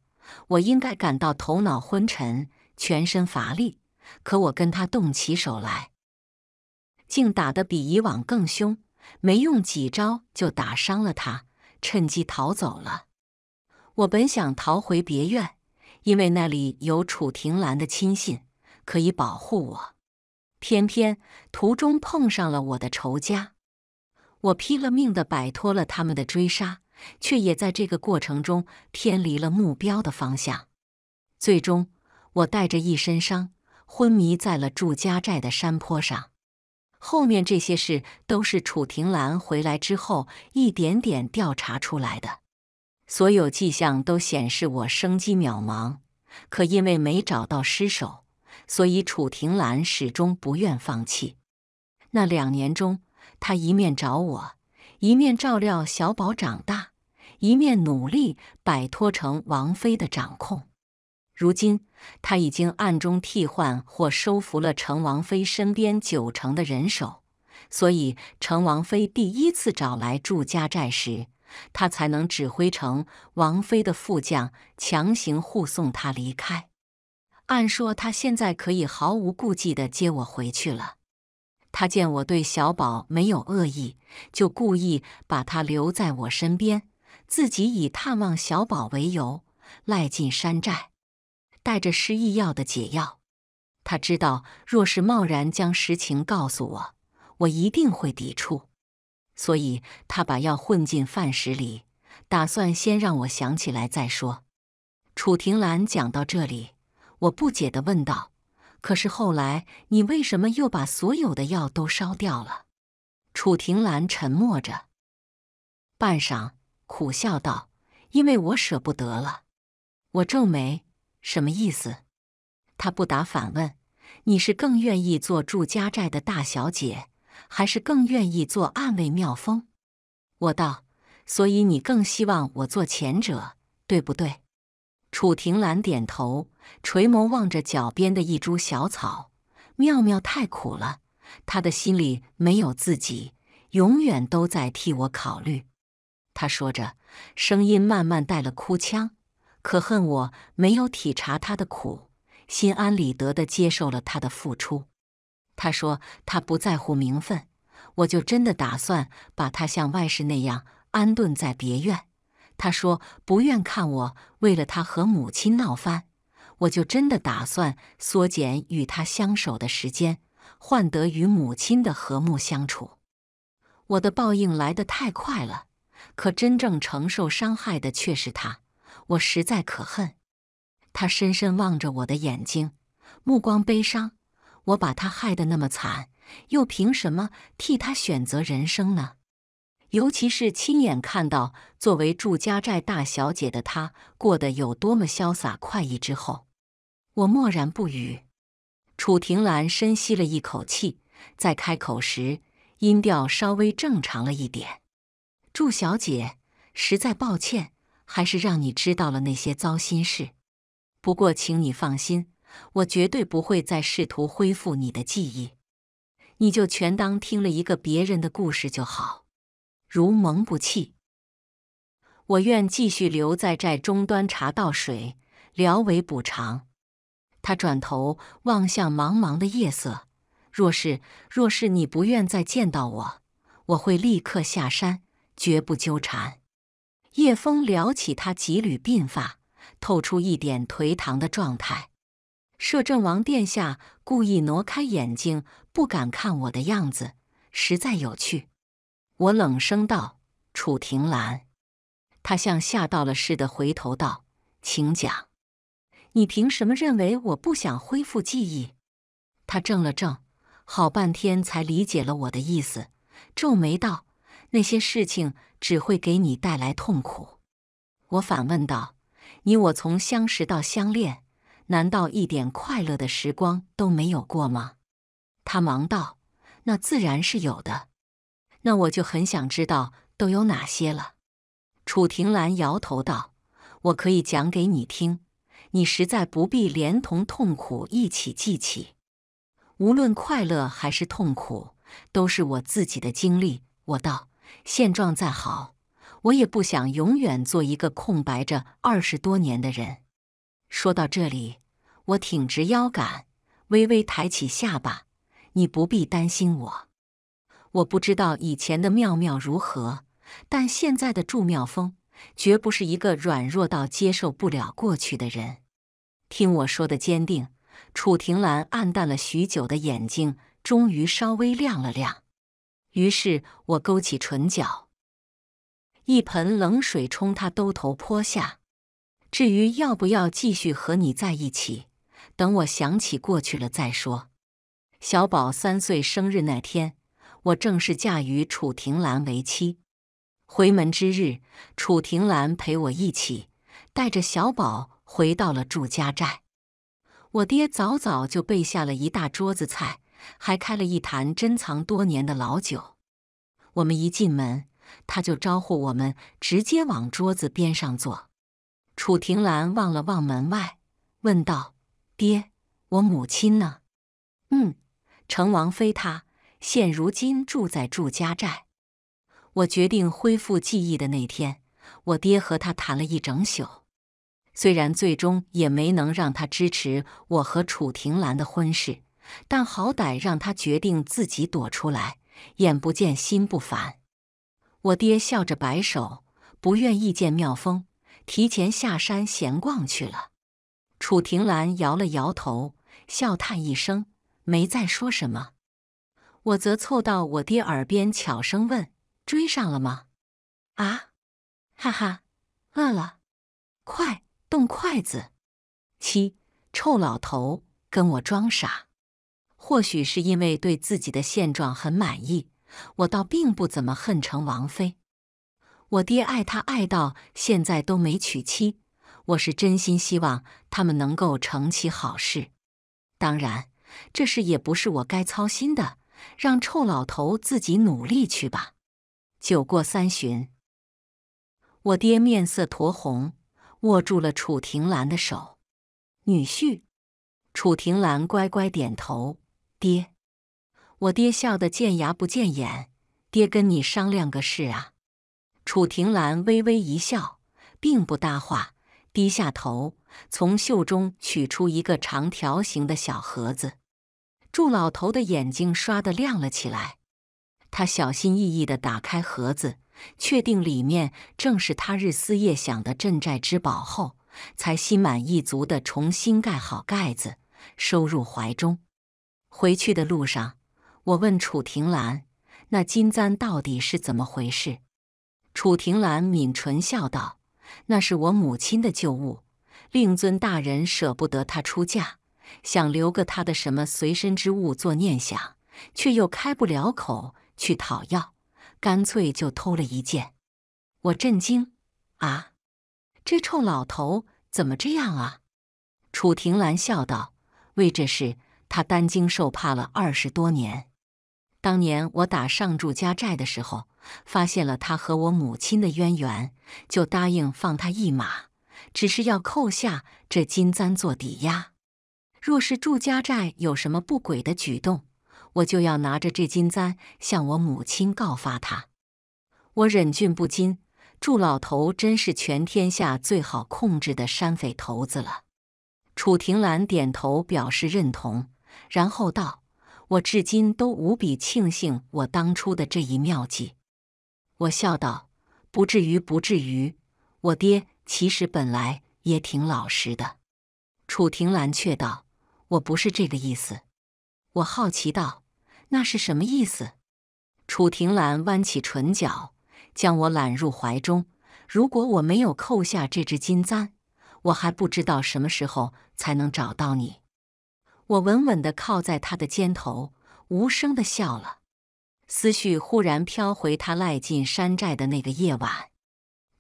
[SPEAKER 1] 我应该感到头脑昏沉、全身乏力。可我跟他动起手来，竟打得比以往更凶，没用几招就打伤了他，趁机逃走了。我本想逃回别院，因为那里有楚廷兰的亲信可以保护我，偏偏途中碰上了我的仇家。我拼了命的摆脱了他们的追杀，却也在这个过程中偏离了目标的方向。最终，我带着一身伤昏迷在了祝家寨的山坡上。后面这些事都是楚庭兰回来之后一点点调查出来的。所有迹象都显示我生机渺茫，可因为没找到尸首，所以楚庭兰始终不愿放弃。那两年中。他一面找我，一面照料小宝长大，一面努力摆脱成王妃的掌控。如今他已经暗中替换或收服了成王妃身边九成的人手，所以成王妃第一次找来祝家寨时，他才能指挥成王妃的副将强行护送他离开。按说他现在可以毫无顾忌的接我回去了。他见我对小宝没有恶意，就故意把他留在我身边，自己以探望小宝为由赖进山寨，带着失忆药的解药。他知道，若是贸然将实情告诉我，我一定会抵触，所以他把药混进饭食里，打算先让我想起来再说。楚庭兰讲到这里，我不解地问道。可是后来，你为什么又把所有的药都烧掉了？楚庭兰沉默着，半晌，苦笑道：“因为我舍不得了。”我皱眉：“什么意思？”他不答，反问：“你是更愿意做祝家寨的大小姐，还是更愿意做暗卫妙风？”我道：“所以你更希望我做前者，对不对？”楚庭兰点头，垂眸望着脚边的一株小草。妙妙太苦了，他的心里没有自己，永远都在替我考虑。他说着，声音慢慢带了哭腔。可恨我没有体察他的苦，心安理得的接受了他的付出。他说他不在乎名分，我就真的打算把他像外室那样安顿在别院。他说：“不愿看我为了他和母亲闹翻，我就真的打算缩减与他相守的时间，换得与母亲的和睦相处。”我的报应来得太快了，可真正承受伤害的却是他。我实在可恨。他深深望着我的眼睛，目光悲伤。我把他害得那么惨，又凭什么替他选择人生呢？尤其是亲眼看到作为祝家寨大小姐的她过得有多么潇洒快意之后，我默然不语。楚庭兰深吸了一口气，在开口时音调稍微正常了一点：“祝小姐，实在抱歉，还是让你知道了那些糟心事。不过，请你放心，我绝对不会再试图恢复你的记忆，你就全当听了一个别人的故事就好。”如蒙不弃，我愿继续留在寨中端茶倒水，聊为补偿。他转头望向茫茫的夜色，若是若是你不愿再见到我，我会立刻下山，绝不纠缠。叶枫撩起他几缕鬓发，透出一点颓唐的状态。摄政王殿下故意挪开眼睛，不敢看我的样子，实在有趣。我冷声道：“楚庭兰。”他像吓到了似的回头道：“请讲。”你凭什么认为我不想恢复记忆？”他怔了怔，好半天才理解了我的意思，皱眉道：“那些事情只会给你带来痛苦。”我反问道：“你我从相识到相恋，难道一点快乐的时光都没有过吗？”他忙道：“那自然是有的。”那我就很想知道都有哪些了。楚婷兰摇头道：“我可以讲给你听，你实在不必连同痛苦一起记起。无论快乐还是痛苦，都是我自己的经历。”我道：“现状再好，我也不想永远做一个空白着二十多年的人。”说到这里，我挺直腰杆，微微抬起下巴：“你不必担心我。”我不知道以前的妙妙如何，但现在的祝妙峰绝不是一个软弱到接受不了过去的人。听我说的坚定，楚庭兰暗淡了许久的眼睛终于稍微亮了亮。于是我勾起唇角，一盆冷水冲他兜头泼下。至于要不要继续和你在一起，等我想起过去了再说。小宝三岁生日那天。我正式嫁与楚庭兰为妻，回门之日，楚庭兰陪我一起，带着小宝回到了祝家寨。我爹早早就备下了一大桌子菜，还开了一坛珍藏多年的老酒。我们一进门，他就招呼我们直接往桌子边上坐。楚庭兰望了望门外，问道：“爹，我母亲呢？”“嗯，成王妃她。”现如今住在祝家寨，我决定恢复记忆的那天，我爹和他谈了一整宿。虽然最终也没能让他支持我和楚婷兰的婚事，但好歹让他决定自己躲出来，眼不见心不烦。我爹笑着摆手，不愿意见妙风，提前下山闲逛去了。楚婷兰摇了摇头，笑叹一声，没再说什么。我则凑到我爹耳边，悄声问：“追上了吗？”“啊，哈哈，饿了，快动筷子！”“七臭老头，跟我装傻。”或许是因为对自己的现状很满意，我倒并不怎么恨成王妃。我爹爱他爱到现在都没娶妻，我是真心希望他们能够成其好事。当然，这事也不是我该操心的。让臭老头自己努力去吧。酒过三巡，我爹面色酡红，握住了楚庭兰的手。女婿，楚庭兰乖乖点头。爹，我爹笑得见牙不见眼。爹跟你商量个事啊。楚庭兰微微一笑，并不搭话，低下头，从袖中取出一个长条形的小盒子。祝老头的眼睛刷的亮了起来，他小心翼翼地打开盒子，确定里面正是他日思夜想的镇寨之宝后，才心满意足地重新盖好盖子，收入怀中。回去的路上，我问楚庭兰：“那金簪到底是怎么回事？”楚庭兰抿唇笑道：“那是我母亲的旧物，令尊大人舍不得她出嫁。”想留个他的什么随身之物做念想，却又开不了口去讨要，干脆就偷了一件。我震惊啊！这臭老头怎么这样啊？楚庭兰笑道：“为这事，他担惊受怕了二十多年。当年我打上祝家寨的时候，发现了他和我母亲的渊源，就答应放他一马，只是要扣下这金簪做抵押。”若是祝家寨有什么不轨的举动，我就要拿着这金簪向我母亲告发他。我忍俊不禁，祝老头真是全天下最好控制的山匪头子了。楚庭兰点头表示认同，然后道：“我至今都无比庆幸我当初的这一妙计。”我笑道：“不至于，不至于。我爹其实本来也挺老实的。”楚庭兰却道。我不是这个意思，我好奇道：“那是什么意思？”楚庭兰弯起唇角，将我揽入怀中。如果我没有扣下这只金簪，我还不知道什么时候才能找到你。我稳稳的靠在他的肩头，无声的笑了。思绪忽然飘回他赖进山寨的那个夜晚，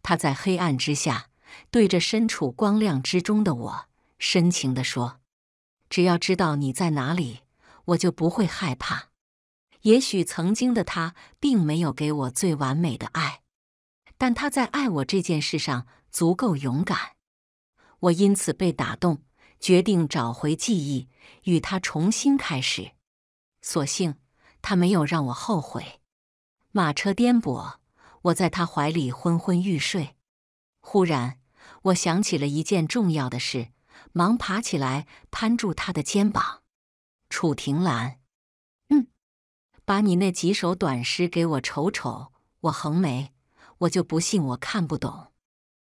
[SPEAKER 1] 他在黑暗之下，对着身处光亮之中的我，深情的说。只要知道你在哪里，我就不会害怕。也许曾经的他并没有给我最完美的爱，但他在爱我这件事上足够勇敢。我因此被打动，决定找回记忆，与他重新开始。所幸他没有让我后悔。马车颠簸，我在他怀里昏昏欲睡。忽然，我想起了一件重要的事。忙爬起来，攀住他的肩膀。楚庭兰，嗯，把你那几首短诗给我瞅瞅，我横眉，我就不信我看不懂。